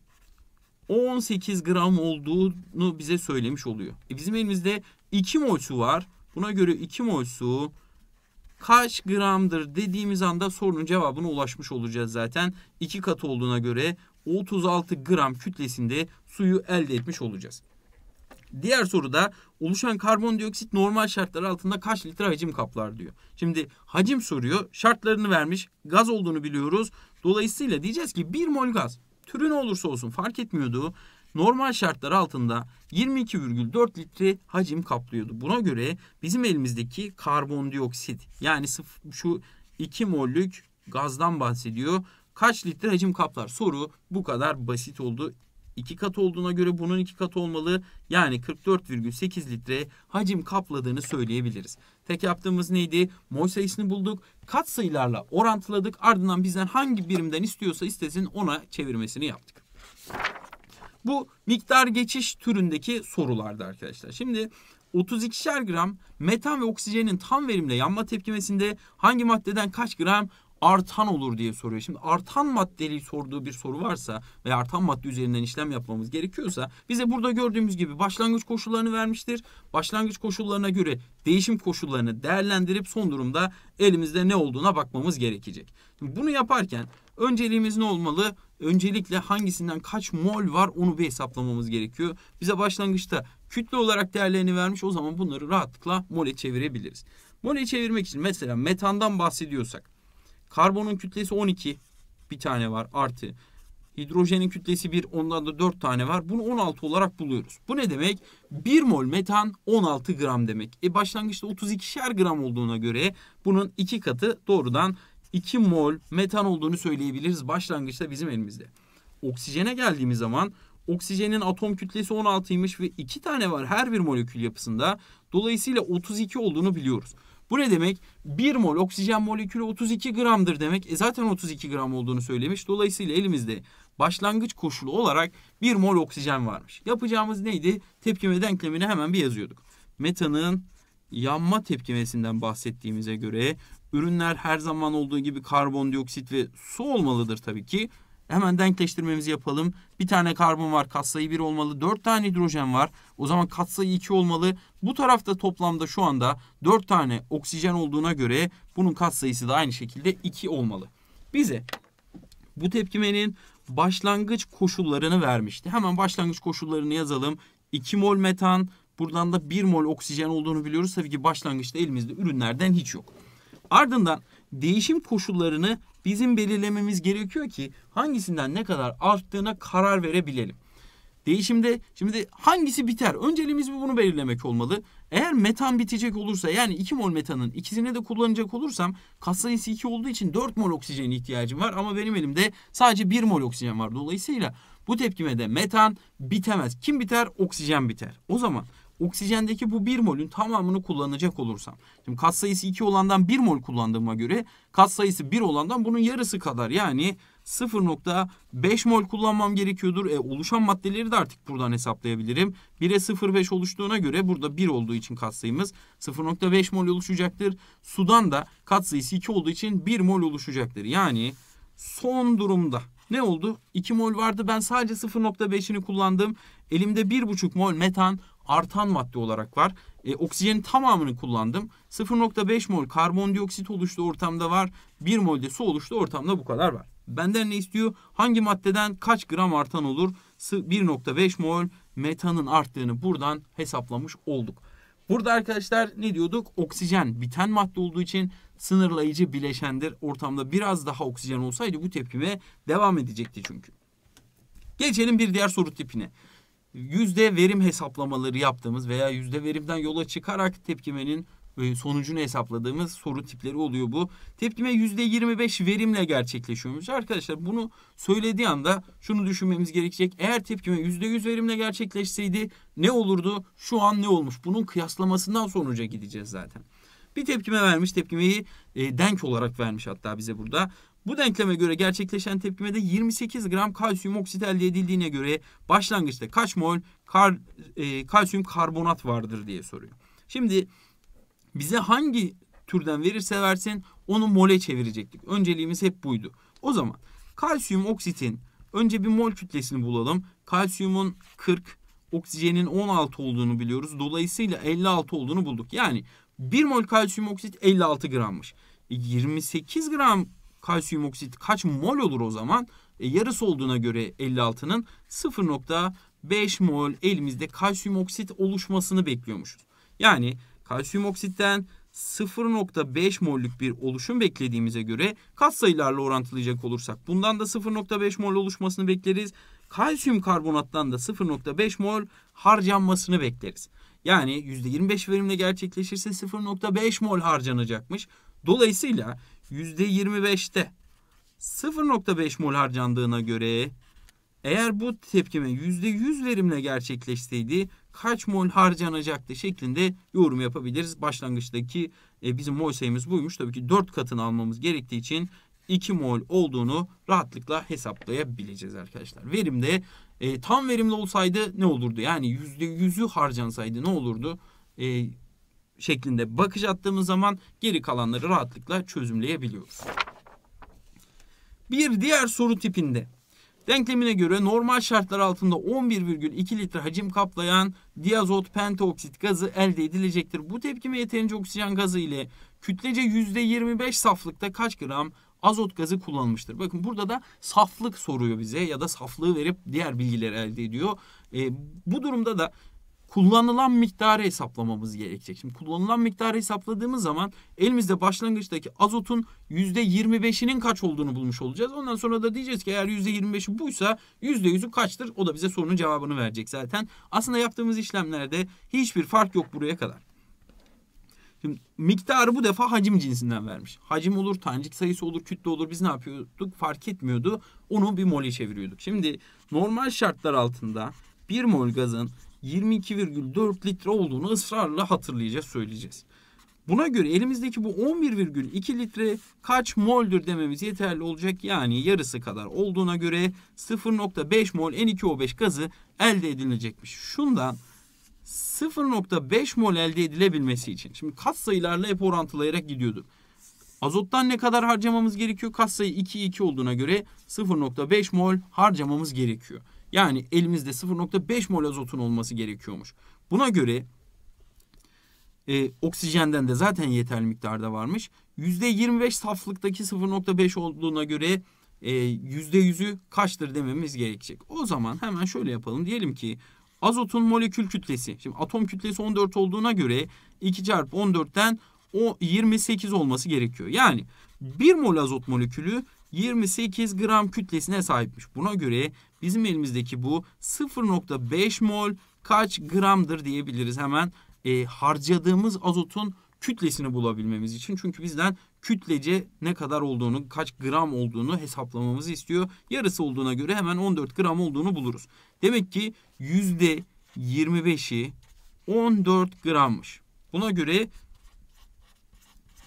18 gram olduğunu bize söylemiş oluyor. E bizim elimizde 2 mol su var. Buna göre 2 mol su kaç gramdır dediğimiz anda sorunun cevabına ulaşmış olacağız zaten. 2 katı olduğuna göre 36 gram kütlesinde suyu elde etmiş olacağız. Diğer soruda oluşan karbondioksit normal şartlar altında kaç litre hacim kaplar diyor. Şimdi hacim soruyor. Şartlarını vermiş. Gaz olduğunu biliyoruz. Dolayısıyla diyeceğiz ki 1 mol gaz türü ne olursa olsun fark etmiyordu. Normal şartlar altında 22,4 litre hacim kaplıyordu. Buna göre bizim elimizdeki karbondioksit yani şu 2 mollük gazdan bahsediyor. Kaç litre hacim kaplar? Soru bu kadar basit oldu. 2 kat olduğuna göre bunun iki kat olmalı. Yani 44,8 litre hacim kapladığını söyleyebiliriz. Tek yaptığımız neydi? Mol sayısını bulduk. Kat sayılarla orantıladık. Ardından bizden hangi birimden istiyorsa istesin ona çevirmesini yaptık. Bu miktar geçiş türündeki sorulardı arkadaşlar. Şimdi 32'şer gram metan ve oksijenin tam verimle yanma tepkimesinde hangi maddeden kaç gram artan olur diye soruyor. Şimdi artan maddeli sorduğu bir soru varsa veya artan madde üzerinden işlem yapmamız gerekiyorsa bize burada gördüğümüz gibi başlangıç koşullarını vermiştir. Başlangıç koşullarına göre değişim koşullarını değerlendirip son durumda elimizde ne olduğuna bakmamız gerekecek. Şimdi bunu yaparken önceliğimiz ne olmalı? Öncelikle hangisinden kaç mol var onu bir hesaplamamız gerekiyor. Bize başlangıçta kütle olarak değerlerini vermiş o zaman bunları rahatlıkla mole çevirebiliriz. Mole çevirmek için mesela metandan bahsediyorsak Karbonun kütlesi 12 bir tane var artı. Hidrojenin kütlesi 1 ondan da 4 tane var. Bunu 16 olarak buluyoruz. Bu ne demek? 1 mol metan 16 gram demek. E başlangıçta 32'şer gram olduğuna göre bunun 2 katı doğrudan 2 mol metan olduğunu söyleyebiliriz başlangıçta bizim elimizde. Oksijene geldiğimiz zaman oksijenin atom kütlesi 16'ymış ve 2 tane var her bir molekül yapısında. Dolayısıyla 32 olduğunu biliyoruz. Bu ne demek? 1 mol oksijen molekülü 32 gramdır demek. E zaten 32 gram olduğunu söylemiş. Dolayısıyla elimizde başlangıç koşulu olarak 1 mol oksijen varmış. Yapacağımız neydi? Tepkime denklemini hemen bir yazıyorduk. Metanın yanma tepkimesinden bahsettiğimize göre ürünler her zaman olduğu gibi karbondioksit ve su olmalıdır tabii ki. Hemen denkleştirmemizi yapalım. Bir tane karbon var katsayı 1 olmalı. 4 tane hidrojen var. O zaman katsayı 2 olmalı. Bu tarafta toplamda şu anda 4 tane oksijen olduğuna göre bunun katsayısı da aynı şekilde 2 olmalı. Bize bu tepkimenin başlangıç koşullarını vermişti. Hemen başlangıç koşullarını yazalım. 2 mol metan, buradan da 1 mol oksijen olduğunu biliyoruz. Tabii ki başlangıçta elimizde ürünlerden hiç yok. Ardından değişim koşullarını bizim belirlememiz gerekiyor ki hangisinden ne kadar arttığına karar verebilelim. Değişimde şimdi hangisi biter? Önceliğimiz mi bunu belirlemek olmalı? Eğer metan bitecek olursa yani 2 mol metanın ikisini de kullanacak olursam katsayısı 2 olduğu için 4 mol oksijene ihtiyacım var ama benim elimde sadece 1 mol oksijen var. Dolayısıyla bu tepkime de metan bitemez. Kim biter? Oksijen biter. O zaman oksijendeki bu 1 molün tamamını kullanacak olursam. Şimdi kat sayısı 2 olandan 1 mol kullandığıma göre kat sayısı 1 olandan bunun yarısı kadar yani 0.5 mol kullanmam gerekiyordur. E, oluşan maddeleri de artık buradan hesaplayabilirim. 1'e 0.5 oluştuğuna göre burada 1 olduğu için katsayımız 0.5 mol oluşacaktır. Sudan da katsayısı 2 olduğu için 1 mol oluşacaktır. Yani son durumda ne oldu? 2 mol vardı ben sadece 0.5'ini kullandım. Elimde 1.5 mol metan artan madde olarak var. E, oksijenin tamamını kullandım. 0.5 mol karbondioksit oluştu ortamda var. 1 mol de su oluştu ortamda bu kadar var. Benden ne istiyor? Hangi maddeden kaç gram artan olur? 1.5 mol metanın arttığını buradan hesaplamış olduk. Burada arkadaşlar ne diyorduk? Oksijen biten madde olduğu için sınırlayıcı bileşendir. Ortamda biraz daha oksijen olsaydı bu tepkime devam edecekti çünkü. Geçelim bir diğer soru tipine yüzde verim hesaplamaları yaptığımız veya yüzde verimden yola çıkarak tepkimenin e, sonucunu hesapladığımız soru tipleri oluyor bu. Tepkime yüzde yirmi beş verimle gerçekleşiyormuş. Arkadaşlar bunu söylediği anda şunu düşünmemiz gerekecek. Eğer tepkime yüzde yüz verimle gerçekleşseydi ne olurdu? Şu an ne olmuş? Bunun kıyaslamasından sonuca gideceğiz zaten. Bir tepkime vermiş. Tepkimeyi e, denk olarak vermiş hatta bize burada. Bu denkleme göre gerçekleşen tepkimede 28 gram kalsiyum oksit elde edildiğine göre başlangıçta kaç mol kar, e, kalsiyum karbonat vardır diye soruyor. Şimdi bize hangi türden verirse versin onu mole çevirecektik. Önceliğimiz hep buydu. O zaman kalsiyum oksitin önce bir mol kütlesini bulalım. Kalsiyumun 40, oksijenin 16 olduğunu biliyoruz. Dolayısıyla 56 olduğunu bulduk. Yani 1 mol kalsiyum oksit 56 grammış. 28 e, gram Kalsiyum oksit kaç mol olur o zaman? E, yarısı olduğuna göre 56'nın 0.5 mol elimizde kalsiyum oksit oluşmasını bekliyormuşuz. Yani kalsiyum oksitten 0.5 mollük bir oluşum beklediğimize göre kat katsayılarla orantılayacak olursak bundan da 0.5 mol oluşmasını bekleriz. Kalsiyum karbonattan da 0.5 mol harcanmasını bekleriz. Yani %25 verimle gerçekleşirse 0.5 mol harcanacakmış. Dolayısıyla %25'te 0.5 mol harcandığına göre eğer bu tepkime %100 verimle gerçekleşseydi kaç mol harcanacaktı şeklinde yorum yapabiliriz. Başlangıçtaki e, bizim mol sayımız buymuş. Tabii ki 4 katını almamız gerektiği için 2 mol olduğunu rahatlıkla hesaplayabileceğiz arkadaşlar. Verimde e, tam verimli olsaydı ne olurdu? Yani %100'ü harcansaydı ne olurdu? E, şeklinde bakış attığımız zaman geri kalanları rahatlıkla çözümleyebiliyoruz. Bir diğer soru tipinde Denklemine göre normal şartlar altında 11,2 litre hacim kaplayan diazot pentoksit gazı elde edilecektir. Bu tepkime yeterince oksijen gazı ile kütlece %25 saflıkta kaç gram azot gazı kullanılmıştır? Bakın burada da saflık soruyor bize ya da saflığı verip diğer bilgileri elde ediyor. E, bu durumda da kullanılan miktarı hesaplamamız gerekecek. Şimdi kullanılan miktarı hesapladığımız zaman elimizde başlangıçtaki azotun %25'inin kaç olduğunu bulmuş olacağız. Ondan sonra da diyeceğiz ki eğer %25'i buysa %100'ü kaçtır? O da bize sorunun cevabını verecek zaten. Aslında yaptığımız işlemlerde hiçbir fark yok buraya kadar. Şimdi miktarı bu defa hacim cinsinden vermiş. Hacim olur, tancik sayısı olur, kütle olur. Biz ne yapıyorduk? Fark etmiyordu. Onu bir mole çeviriyorduk. Şimdi normal şartlar altında bir mol gazın 22,4 litre olduğunu ısrarla hatırlayacağız, söyleyeceğiz. Buna göre elimizdeki bu 11,2 litre kaç moldur dememiz yeterli olacak. Yani yarısı kadar olduğuna göre 0.5 mol N2O5 gazı elde edilecekmiş. Şundan 0.5 mol elde edilebilmesi için. Şimdi kat sayılarla hep orantılayarak gidiyordu. Azottan ne kadar harcamamız gerekiyor? Kat sayı 2, 2 olduğuna göre 0.5 mol harcamamız gerekiyor. Yani elimizde 0.5 mol azotun olması gerekiyormuş. Buna göre e, oksijenden de zaten yeterli miktarda varmış. %25 saflıktaki 0.5 olduğuna göre e, %100'ü kaçtır dememiz gerekecek. O zaman hemen şöyle yapalım. Diyelim ki azotun molekül kütlesi. Şimdi atom kütlesi 14 olduğuna göre 2 çarpı 14'ten o 28 olması gerekiyor. Yani 1 mol azot molekülü 28 gram kütlesine sahipmiş. Buna göre bizim elimizdeki bu 0.5 mol kaç gramdır diyebiliriz hemen e, harcadığımız azotun kütlesini bulabilmemiz için. Çünkü bizden kütlece ne kadar olduğunu, kaç gram olduğunu hesaplamamızı istiyor. Yarısı olduğuna göre hemen 14 gram olduğunu buluruz. Demek ki %25'i 14 grammış. Buna göre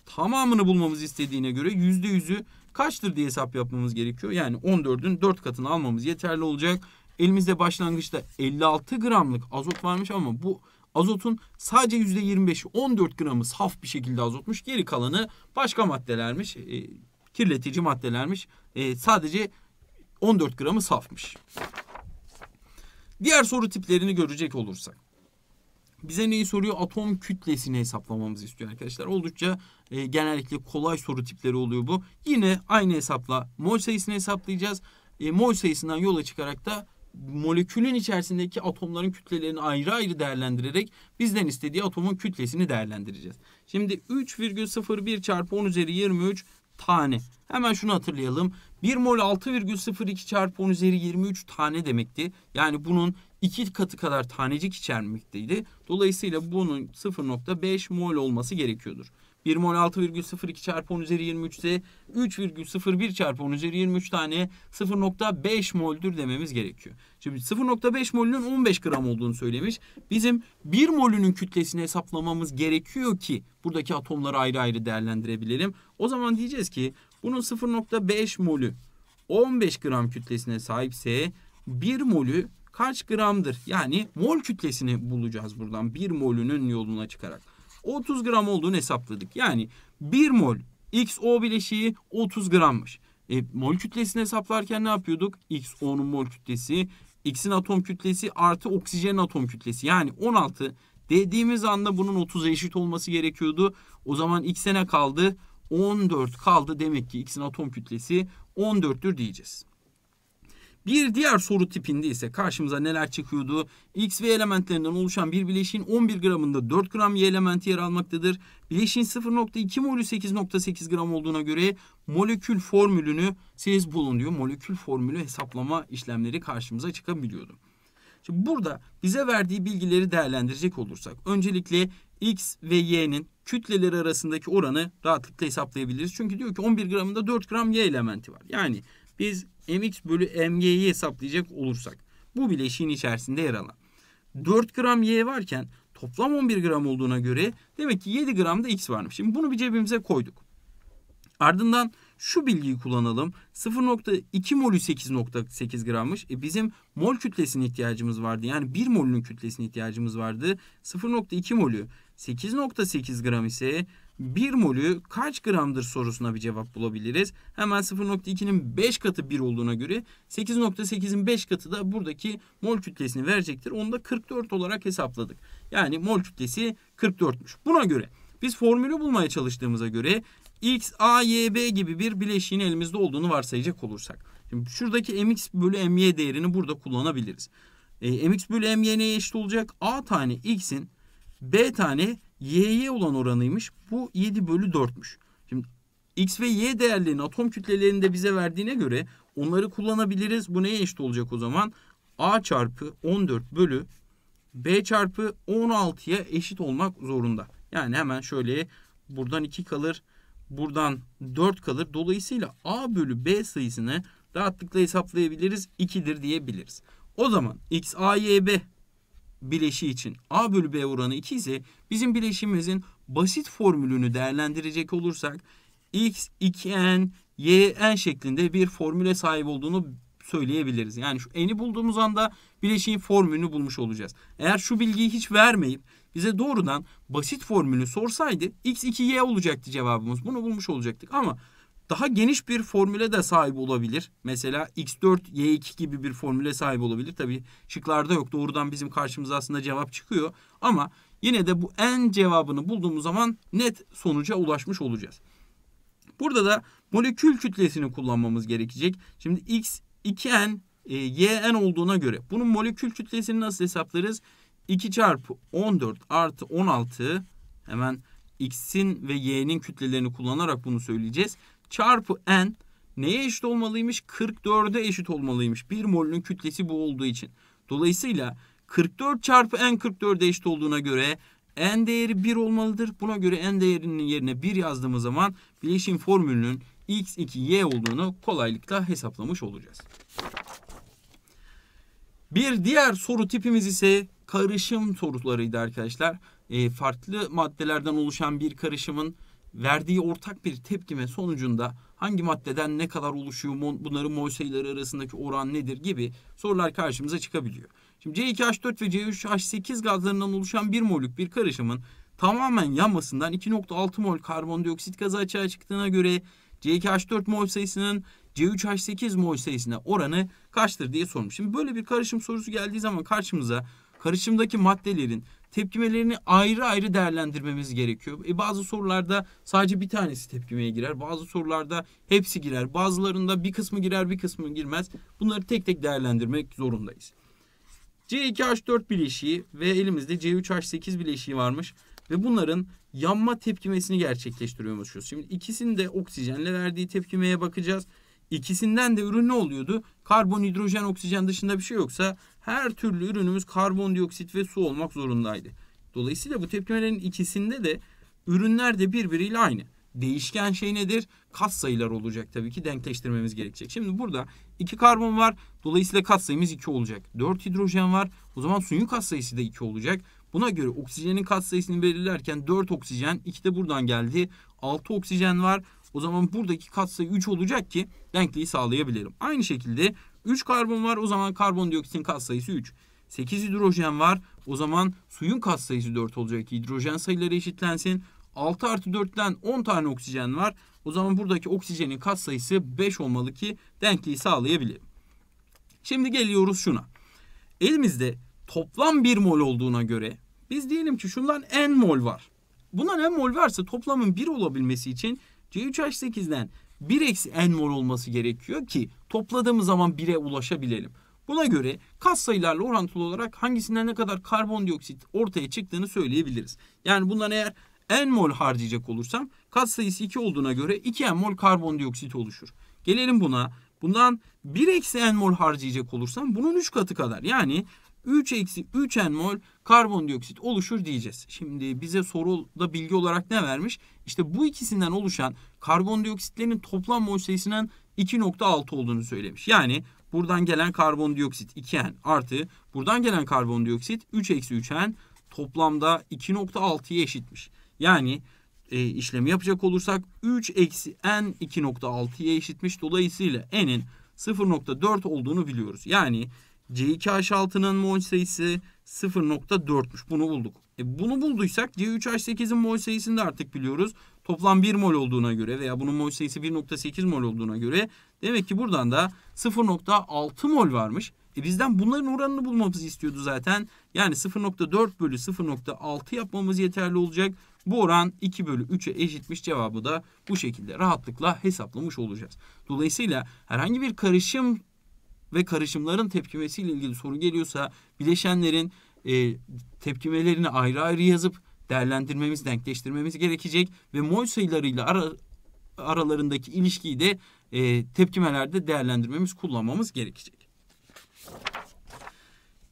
tamamını bulmamız istediğine göre %100'ü kaçtır diye hesap yapmamız gerekiyor. Yani 14'ün 4 katını almamız yeterli olacak. Elimizde başlangıçta 56 gramlık azot varmış ama bu azotun sadece %25'i 14 gramı saf bir şekilde azotmuş. Geri kalanı başka maddelermiş, e, kirletici maddelermiş. E, sadece 14 gramı safmış. Diğer soru tiplerini görecek olursak. Bize neyi soruyor? Atom kütlesini hesaplamamızı istiyor arkadaşlar. Oldukça e, genellikle kolay soru tipleri oluyor bu. Yine aynı hesapla mol sayısını hesaplayacağız. E, mol sayısından yola çıkarak da molekülün içerisindeki atomların kütlelerini ayrı ayrı değerlendirerek bizden istediği atomun kütlesini değerlendireceğiz. Şimdi 3,01 çarpı 10 üzeri 23 tane. Hemen şunu hatırlayalım. 1 mol 6,02 çarpı 10 üzeri 23 tane demekti. Yani bunun iki katı kadar tanecik içermekteydi. Dolayısıyla bunun 0.5 mol olması gerekiyordur. 1 mol 6,02 çarpı 10 üzeri 23'te 3,01 çarpı 10 üzeri 23 tane 0.5 moldür dememiz gerekiyor. Şimdi 0.5 molünün 15 gram olduğunu söylemiş. Bizim 1 molünün kütlesini hesaplamamız gerekiyor ki buradaki atomları ayrı ayrı değerlendirebilelim. O zaman diyeceğiz ki bunun 0.5 molü 15 gram kütlesine sahipse 1 molü kaç gramdır? Yani mol kütlesini bulacağız buradan 1 molünün yoluna çıkarak. 30 gram olduğunu hesapladık. Yani 1 mol XO bileşiği 30 grammış. E, mol kütlesini hesaplarken ne yapıyorduk? XO'nun mol kütlesi, X'in atom kütlesi artı oksijenin atom kütlesi. Yani 16 dediğimiz anda bunun 30'a eşit olması gerekiyordu. O zaman X'e ne kaldı? 14 kaldı. Demek ki X'in atom kütlesi 14'tür diyeceğiz. Bir diğer soru tipinde ise karşımıza neler çıkıyordu? X ve elementlerinden oluşan bir bileşiğin 11 gramında 4 gram Y elementi yer almaktadır. Bileşiğin 0.2 molü 8.8 gram olduğuna göre molekül formülünü siz bulun diyor. Molekül formülü hesaplama işlemleri karşımıza çıkabiliyordu. Şimdi burada bize verdiği bilgileri değerlendirecek olursak öncelikle X ve Y'nin kütleleri arasındaki oranı rahatlıkla hesaplayabiliriz. Çünkü diyor ki 11 gramında 4 gram Y elementi var. Yani biz mx bölü mg'yi hesaplayacak olursak bu bileşiğin içerisinde yer alan 4 gram y varken toplam 11 gram olduğuna göre demek ki 7 gram da x varmış. Şimdi bunu bir cebimize koyduk. Ardından şu bilgiyi kullanalım. 0.2 molü 8.8 grammış. E bizim mol kütlesine ihtiyacımız vardı. Yani 1 molünün kütlesine ihtiyacımız vardı. 0.2 molü 8.8 gram ise 1 molü kaç gramdır sorusuna bir cevap bulabiliriz. Hemen 0.2'nin 5 katı 1 olduğuna göre 8.8'in 5 katı da buradaki mol kütlesini verecektir. Onu da 44 olarak hesapladık. Yani mol kütlesi 44'müş. Buna göre biz formülü bulmaya çalıştığımıza göre X, A, Y, B gibi bir bileşiğin elimizde olduğunu varsayacak olursak. Şimdi şuradaki MX bölü MY değerini burada kullanabiliriz. E, MX bölü MY neye eşit olacak? A tane X'in B tane y'ye olan oranıymış. Bu 7 bölü 4'müş. Şimdi x ve y değerlerini atom kütlelerinde bize verdiğine göre onları kullanabiliriz. Bu neye eşit olacak o zaman? a çarpı 14 bölü b çarpı 16'ya eşit olmak zorunda. Yani hemen şöyle buradan 2 kalır. Buradan 4 kalır. Dolayısıyla a bölü b sayısını rahatlıkla hesaplayabiliriz. 2'dir diyebiliriz. O zaman x a y b bileşi için A bölü B oranı 2 ise bizim bileşimimizin basit formülünü değerlendirecek olursak X, 2N, y n şeklinde bir formüle sahip olduğunu söyleyebiliriz. Yani şu n'i bulduğumuz anda bileşiğin formülünü bulmuş olacağız. Eğer şu bilgiyi hiç vermeyip bize doğrudan basit formülü sorsaydı x2y olacaktı cevabımız. Bunu bulmuş olacaktık ama daha geniş bir formüle de sahip olabilir. Mesela x4, y2 gibi bir formüle sahip olabilir. Tabii şıklarda yok. Doğrudan bizim karşımıza aslında cevap çıkıyor. Ama yine de bu en cevabını bulduğumuz zaman net sonuca ulaşmış olacağız. Burada da molekül kütlesini kullanmamız gerekecek. Şimdi x 2n e, yn olduğuna göre bunun molekül kütlesini nasıl hesaplarız? 2 çarpı 14 artı 16 hemen x'in ve y'nin kütlelerini kullanarak bunu söyleyeceğiz çarpı n neye eşit olmalıymış? 44'e eşit olmalıymış. Bir molün kütlesi bu olduğu için. Dolayısıyla 44 çarpı n 44'e eşit olduğuna göre n değeri 1 olmalıdır. Buna göre n değerinin yerine 1 yazdığımız zaman bileşim formülünün x2y olduğunu kolaylıkla hesaplamış olacağız. Bir diğer soru tipimiz ise karışım sorularıydı arkadaşlar. E, farklı maddelerden oluşan bir karışımın verdiği ortak bir tepkime sonucunda hangi maddeden ne kadar oluşuyor, bunların mol sayıları arasındaki oran nedir gibi sorular karşımıza çıkabiliyor. Şimdi C2H4 ve C3H8 gazlarından oluşan bir molük bir karışımın tamamen yanmasından 2.6 mol karbondioksit gazı açığa çıktığına göre C2H4 mol sayısının C3H8 mol sayısına oranı kaçtır diye sormuş. Şimdi böyle bir karışım sorusu geldiği zaman karşımıza karışımdaki maddelerin tepkimelerini ayrı ayrı değerlendirmemiz gerekiyor. E bazı sorularda sadece bir tanesi tepkimeye girer. Bazı sorularda hepsi girer. Bazılarında bir kısmı girer bir kısmı girmez. Bunları tek tek değerlendirmek zorundayız. C2H4 bileşiği ve elimizde C3H8 bileşiği varmış. Ve bunların yanma tepkimesini gerçekleştiriyormuşuz. Şimdi ikisinin de oksijenle verdiği tepkimeye bakacağız. İkisinden de ürün ne oluyordu? Karbon, hidrojen, oksijen dışında bir şey yoksa her türlü ürünümüz karbondioksit ve su olmak zorundaydı. Dolayısıyla bu tepkimelerin ikisinde de ürünler de birbiriyle aynı. Değişken şey nedir? Kat sayılar olacak tabii ki denkleştirmemiz gerekecek. Şimdi burada 2 karbon var. Dolayısıyla kat sayımız 2 olacak. 4 hidrojen var. O zaman suyun kat sayısı da 2 olacak. Buna göre oksijenin kat sayısını belirlerken 4 oksijen, 2 de buradan geldi. 6 oksijen var. O zaman buradaki katsayı 3 olacak ki denkliği sağlayabilirim. Aynı şekilde 3 karbon var o zaman karbondioksitin sayısı 3. 8 hidrojen var o zaman suyun kat sayısı 4 olacak. Hidrojen sayıları eşitlensin. 6 artı 4'ten 10 tane oksijen var. O zaman buradaki oksijenin kat sayısı 5 olmalı ki denkliği sağlayabilirim. Şimdi geliyoruz şuna. Elimizde toplam 1 mol olduğuna göre biz diyelim ki şundan n mol var. Bundan n mol varsa toplamın 1 olabilmesi için C3H8'den 1 eksi n mol olması gerekiyor ki topladığımız zaman 1'e ulaşabilelim. Buna göre kas sayılarla orantılı olarak hangisinden ne kadar karbondioksit ortaya çıktığını söyleyebiliriz. Yani bundan eğer n mol harcayacak olursam kat sayısı 2 olduğuna göre 2 n mol karbondioksit oluşur. Gelelim buna. Bundan 1 eksi n mol harcayacak olursam bunun 3 katı kadar. Yani 3 eksi 3 n mol karbondioksit oluşur diyeceğiz. Şimdi bize soruda bilgi olarak ne vermiş? İşte bu ikisinden oluşan karbondioksitlerin toplam mol sayısının 2.6 olduğunu söylemiş. Yani buradan gelen karbondioksit 2N artı buradan gelen karbondioksit 3 eksi 3N toplamda 2.6'ya eşitmiş. Yani e, işlemi yapacak olursak 3 eksi N 2.6'ya eşitmiş. Dolayısıyla N'in 0.4 olduğunu biliyoruz. Yani C2H6'nın mol sayısı 0.4'müş. Bunu bulduk. E bunu bulduysak C3H8'in mol sayısını da artık biliyoruz toplam 1 mol olduğuna göre veya bunun mol sayısı 1.8 mol olduğuna göre demek ki buradan da 0.6 mol varmış. E bizden bunların oranını bulmamızı istiyordu zaten. Yani 0.4 bölü 0.6 yapmamız yeterli olacak. Bu oran 2 bölü 3'e eşitmiş cevabı da bu şekilde rahatlıkla hesaplamış olacağız. Dolayısıyla herhangi bir karışım ve karışımların tepkimesiyle ilgili soru geliyorsa bileşenlerin e, tepkimelerini ayrı ayrı yazıp değerlendirmemiz, denkleştirmemiz gerekecek ve mol sayılarıyla ara, aralarındaki ilişkiyi de e, tepkimelerde değerlendirmemiz, kullanmamız gerekecek.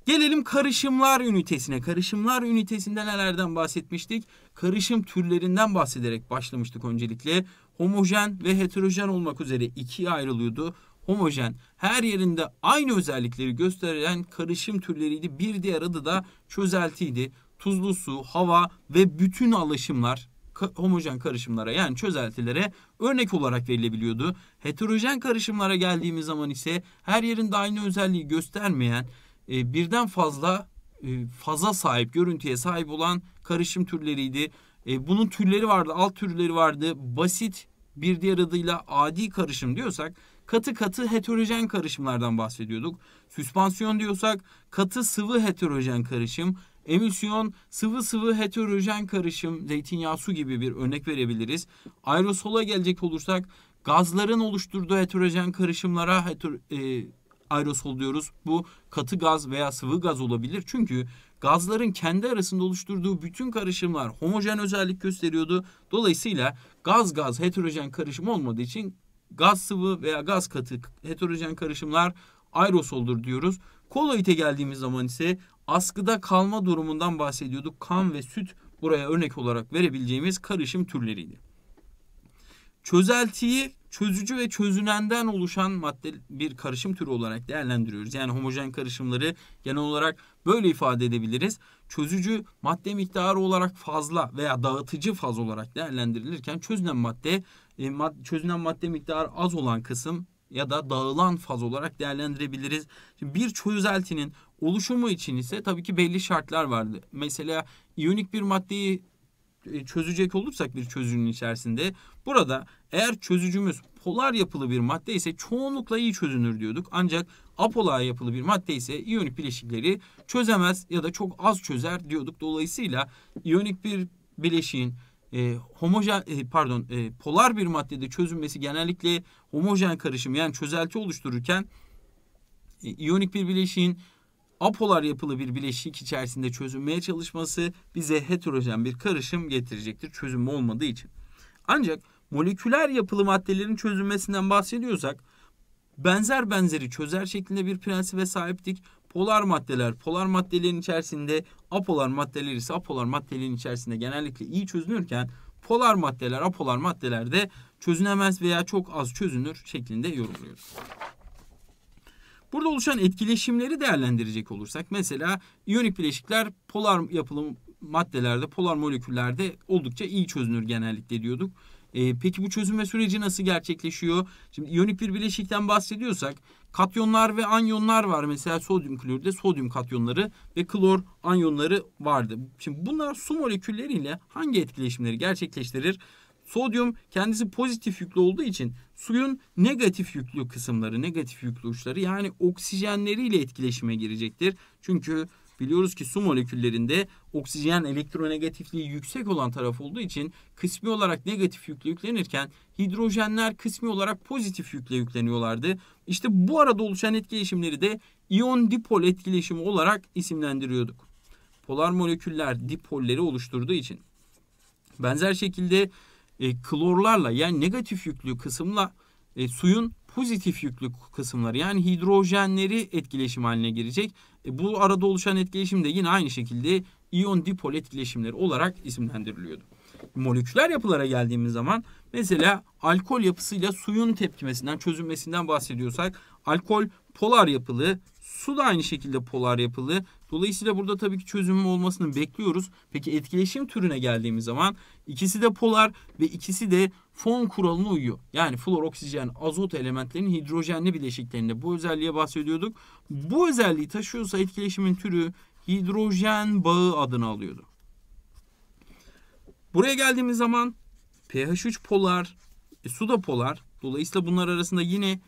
Gelelim karışımlar ünitesine. Karışımlar ünitesinde nelerden bahsetmiştik? Karışım türlerinden bahsederek başlamıştık öncelikle. Homojen ve heterojen olmak üzere ikiye ayrılıyordu. Homojen her yerinde aynı özellikleri gösteren karışım türleriydi. Bir diğer adı da çözeltiydi tuzlu su, hava ve bütün alaşımlar homojen karışımlara yani çözeltilere örnek olarak verilebiliyordu. Heterojen karışımlara geldiğimiz zaman ise her yerinde aynı özelliği göstermeyen e, birden fazla e, faza sahip, görüntüye sahip olan karışım türleriydi. E, bunun türleri vardı, alt türleri vardı. Basit bir diğer adıyla adi karışım diyorsak katı katı heterojen karışımlardan bahsediyorduk. Süspansiyon diyorsak katı sıvı heterojen karışım, Emisyon sıvı sıvı heterojen karışım, zeytinyağı su gibi bir örnek verebiliriz. Aerosola gelecek olursak gazların oluşturduğu heterojen karışımlara heter, e, aerosol diyoruz. Bu katı gaz veya sıvı gaz olabilir. Çünkü gazların kendi arasında oluşturduğu bütün karışımlar homojen özellik gösteriyordu. Dolayısıyla gaz gaz heterojen karışım olmadığı için gaz sıvı veya gaz katı heterojen karışımlar aerosoldur diyoruz. Koloite geldiğimiz zaman ise askıda kalma durumundan bahsediyorduk. Kan ve süt buraya örnek olarak verebileceğimiz karışım türleriydi. Çözeltiyi çözücü ve çözünenden oluşan madde bir karışım türü olarak değerlendiriyoruz. Yani homojen karışımları genel olarak böyle ifade edebiliriz. Çözücü madde miktarı olarak fazla veya dağıtıcı faz olarak değerlendirilirken çözünen madde e, çözünen madde miktarı az olan kısım ya da dağılan faz olarak değerlendirebiliriz. Şimdi bir çözeltinin oluşumu için ise tabii ki belli şartlar vardı. Mesela iyonik bir maddeyi e, çözecek olursak bir çözünün içerisinde burada eğer çözücümüz polar yapılı bir madde ise çoğunlukla iyi çözünür diyorduk. Ancak apolar yapılı bir madde ise iyonik bileşikleri çözemez ya da çok az çözer diyorduk. Dolayısıyla iyonik bir bileşiğin e, homojen e, pardon e, polar bir maddede çözünmesi genellikle homojen karışım yani çözelti oluştururken e, iyonik bir bileşiğin apolar yapılı bir bileşik içerisinde çözünmeye çalışması bize heterojen bir karışım getirecektir çözünme olmadığı için. Ancak moleküler yapılı maddelerin çözünmesinden bahsediyorsak benzer benzeri çözer şeklinde bir prensibe sahiptik. Polar maddeler, polar maddelerin içerisinde apolar maddeler ise apolar maddelerin içerisinde genellikle iyi çözünürken polar maddeler apolar maddelerde çözünemez veya çok az çözünür şeklinde yorumluyoruz. Burada oluşan etkileşimleri değerlendirecek olursak mesela iyonik bileşikler polar yapılı maddelerde, polar moleküllerde oldukça iyi çözünür genellikle diyorduk. E, peki bu çözülme süreci nasıl gerçekleşiyor? Şimdi iyonik bir bileşikten bahsediyorsak katyonlar ve anyonlar var. Mesela sodyum kloride sodyum katyonları ve klor anyonları vardı. Şimdi bunlar su molekülleriyle hangi etkileşimleri gerçekleştirir? Sodyum kendisi pozitif yüklü olduğu için suyun negatif yüklü kısımları, negatif yüklü uçları yani oksijenleriyle etkileşime girecektir. Çünkü Biliyoruz ki su moleküllerinde oksijen elektronegatifliği yüksek olan taraf olduğu için kısmi olarak negatif yükle yüklenirken hidrojenler kısmi olarak pozitif yükle yükleniyorlardı. İşte bu arada oluşan etkileşimleri de iyon dipol etkileşimi olarak isimlendiriyorduk. Polar moleküller dipolleri oluşturduğu için. Benzer şekilde e, klorlarla yani negatif yüklü kısımla e, suyun pozitif yüklü kısımları yani hidrojenleri etkileşim haline girecek e, bu arada oluşan etkileşim de yine aynı şekilde iyon dipol etkileşimleri olarak isimlendiriliyordu. Moleküler yapılara geldiğimiz zaman mesela alkol yapısıyla suyun tepkimesinden, çözülmesinden bahsediyorsak alkol polar yapılı. Su da aynı şekilde polar yapılı. Dolayısıyla burada tabii ki çözümü olmasını bekliyoruz. Peki etkileşim türüne geldiğimiz zaman ikisi de polar ve ikisi de fon kuralına uyuyor. Yani flor, oksijen, azot elementlerinin hidrojenli bileşiklerinde bu özelliğe bahsediyorduk. Bu özelliği taşıyorsa etkileşimin türü hidrojen bağı adını alıyordu. Buraya geldiğimiz zaman pH 3 polar, e, su da polar. Dolayısıyla bunlar arasında yine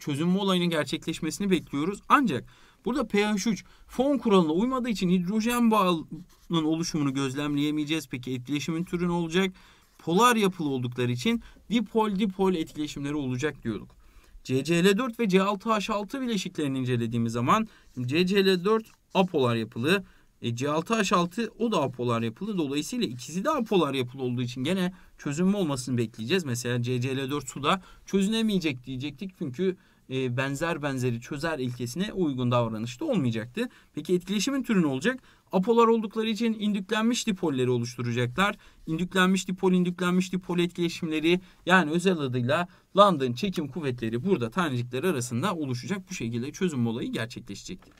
çözünme olayının gerçekleşmesini bekliyoruz. Ancak burada pH3 fon kuralına uymadığı için hidrojen bağının oluşumunu gözlemleyemeyeceğiz. Peki etkileşimin türü ne olacak? Polar yapılı oldukları için dipol dipol etkileşimleri olacak diyorduk. CCl4 ve C6H6 bileşiklerini incelediğimiz zaman CCl4 apolar yapılı, e, C6H6 o da apolar yapılı. Dolayısıyla ikisi de apolar yapılı olduğu için gene çözünme olmasını bekleyeceğiz. Mesela CCl4 suda çözünemeyecek diyecektik. Çünkü e, benzer benzeri çözer ilkesine uygun davranışta olmayacaktı. Peki etkileşimin türü ne olacak? Apolar oldukları için indüklenmiş dipolleri oluşturacaklar. İndüklenmiş dipol, indüklenmiş dipol etkileşimleri yani özel adıyla London çekim kuvvetleri burada tanecikler arasında oluşacak. Bu şekilde çözüm olayı gerçekleşecektir.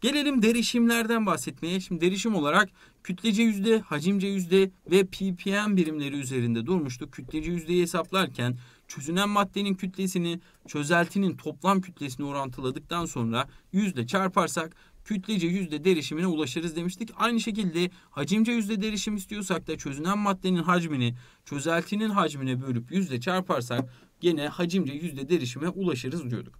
Gelelim derişimlerden bahsetmeye. Şimdi derişim olarak kütlece yüzde, hacimce yüzde ve ppm birimleri üzerinde durmuştuk. Kütlece yüzdeyi hesaplarken Çözünen maddenin kütlesini çözeltinin toplam kütlesine orantıladıktan sonra yüzde çarparsak kütlece yüzde derişimine ulaşırız demiştik. Aynı şekilde hacimce yüzde derişim istiyorsak da çözünen maddenin hacmini çözeltinin hacmine bölüp yüzde çarparsak gene hacimce yüzde derişime ulaşırız diyorduk.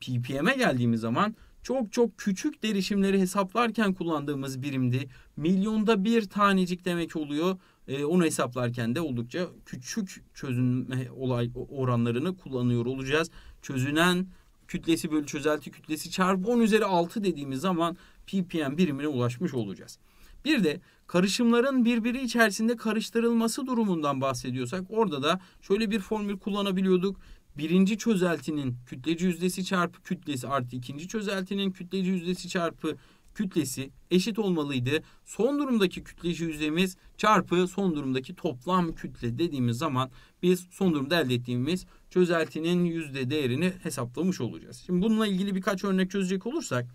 ppm'e geldiğimiz zaman çok çok küçük derişimleri hesaplarken kullandığımız birimdi. Milyonda bir tanecik demek oluyor e, onu hesaplarken de oldukça küçük çözünme olay oranlarını kullanıyor olacağız. Çözünen kütlesi bölü çözelti kütlesi çarpı 10 üzeri 6 dediğimiz zaman ppm birimine ulaşmış olacağız. Bir de karışımların birbiri içerisinde karıştırılması durumundan bahsediyorsak orada da şöyle bir formül kullanabiliyorduk. Birinci çözeltinin kütleci yüzdesi çarpı kütlesi artı ikinci çözeltinin kütleci yüzdesi çarpı kütlesi eşit olmalıydı. Son durumdaki kütleci yüzeyimiz çarpı son durumdaki toplam kütle dediğimiz zaman biz son durumda elde ettiğimiz çözeltinin yüzde değerini hesaplamış olacağız. Şimdi bununla ilgili birkaç örnek çözecek olursak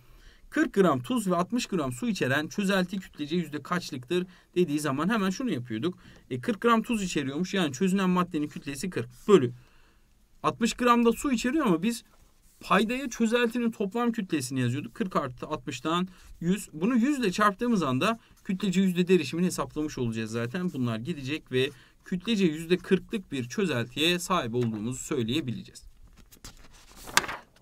40 gram tuz ve 60 gram su içeren çözelti kütlece yüzde kaçlıktır dediği zaman hemen şunu yapıyorduk. E 40 gram tuz içeriyormuş yani çözünen maddenin kütlesi 40 bölü. 60 gram da su içeriyor ama biz paydaya çözeltinin toplam kütlesini yazıyorduk. 40 artı 60'tan 100. Bunu 100 ile çarptığımız anda kütlece yüzde derişimini hesaplamış olacağız zaten. Bunlar gidecek ve kütlece yüzde 40'lık bir çözeltiye sahip olduğumuzu söyleyebileceğiz.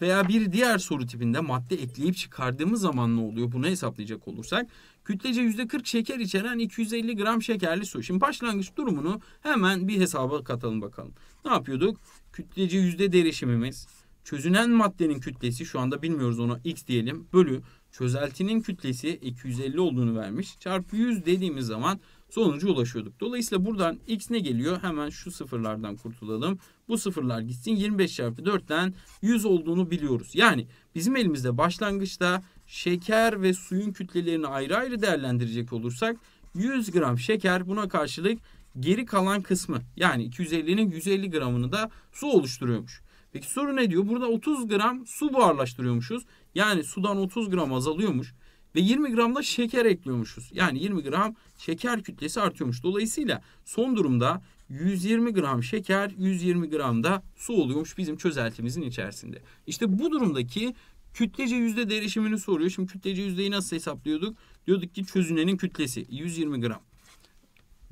Veya bir diğer soru tipinde madde ekleyip çıkardığımız zaman ne oluyor? Bunu hesaplayacak olursak kütlece yüzde 40 şeker içeren 250 gram şekerli su. Şimdi başlangıç durumunu hemen bir hesaba katalım bakalım. Ne yapıyorduk? Kütlece yüzde derişimimiz Çözünen maddenin kütlesi şu anda bilmiyoruz ona x diyelim bölü çözeltinin kütlesi 250 olduğunu vermiş. Çarpı 100 dediğimiz zaman sonuca ulaşıyorduk. Dolayısıyla buradan x ne geliyor? Hemen şu sıfırlardan kurtulalım. Bu sıfırlar gitsin 25 çarpı 4'ten 100 olduğunu biliyoruz. Yani bizim elimizde başlangıçta şeker ve suyun kütlelerini ayrı ayrı değerlendirecek olursak 100 gram şeker buna karşılık geri kalan kısmı yani 250'nin 150 gramını da su oluşturuyormuş. Peki soru ne diyor? Burada 30 gram su buharlaştırıyormuşuz. Yani sudan 30 gram azalıyormuş. Ve 20 gram da şeker ekliyormuşuz. Yani 20 gram şeker kütlesi artıyormuş. Dolayısıyla son durumda 120 gram şeker, 120 gram da su oluyormuş bizim çözeltimizin içerisinde. İşte bu durumdaki kütlece yüzde derişimini soruyor. Şimdi kütlece yüzdeyi nasıl hesaplıyorduk? Diyorduk ki çözünenin kütlesi 120 gram.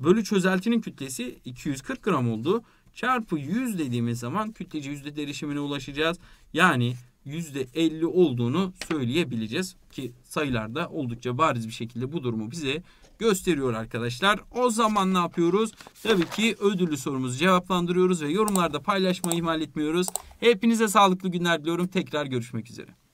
Bölü çözeltinin kütlesi 240 gram oldu çarpı 100 dediğimiz zaman kütlece yüzde derişimine ulaşacağız. Yani %50 olduğunu söyleyebileceğiz ki sayılar da oldukça bariz bir şekilde bu durumu bize gösteriyor arkadaşlar. O zaman ne yapıyoruz? Tabii ki ödüllü sorumuzu cevaplandırıyoruz ve yorumlarda paylaşmayı ihmal etmiyoruz. Hepinize sağlıklı günler diliyorum. Tekrar görüşmek üzere.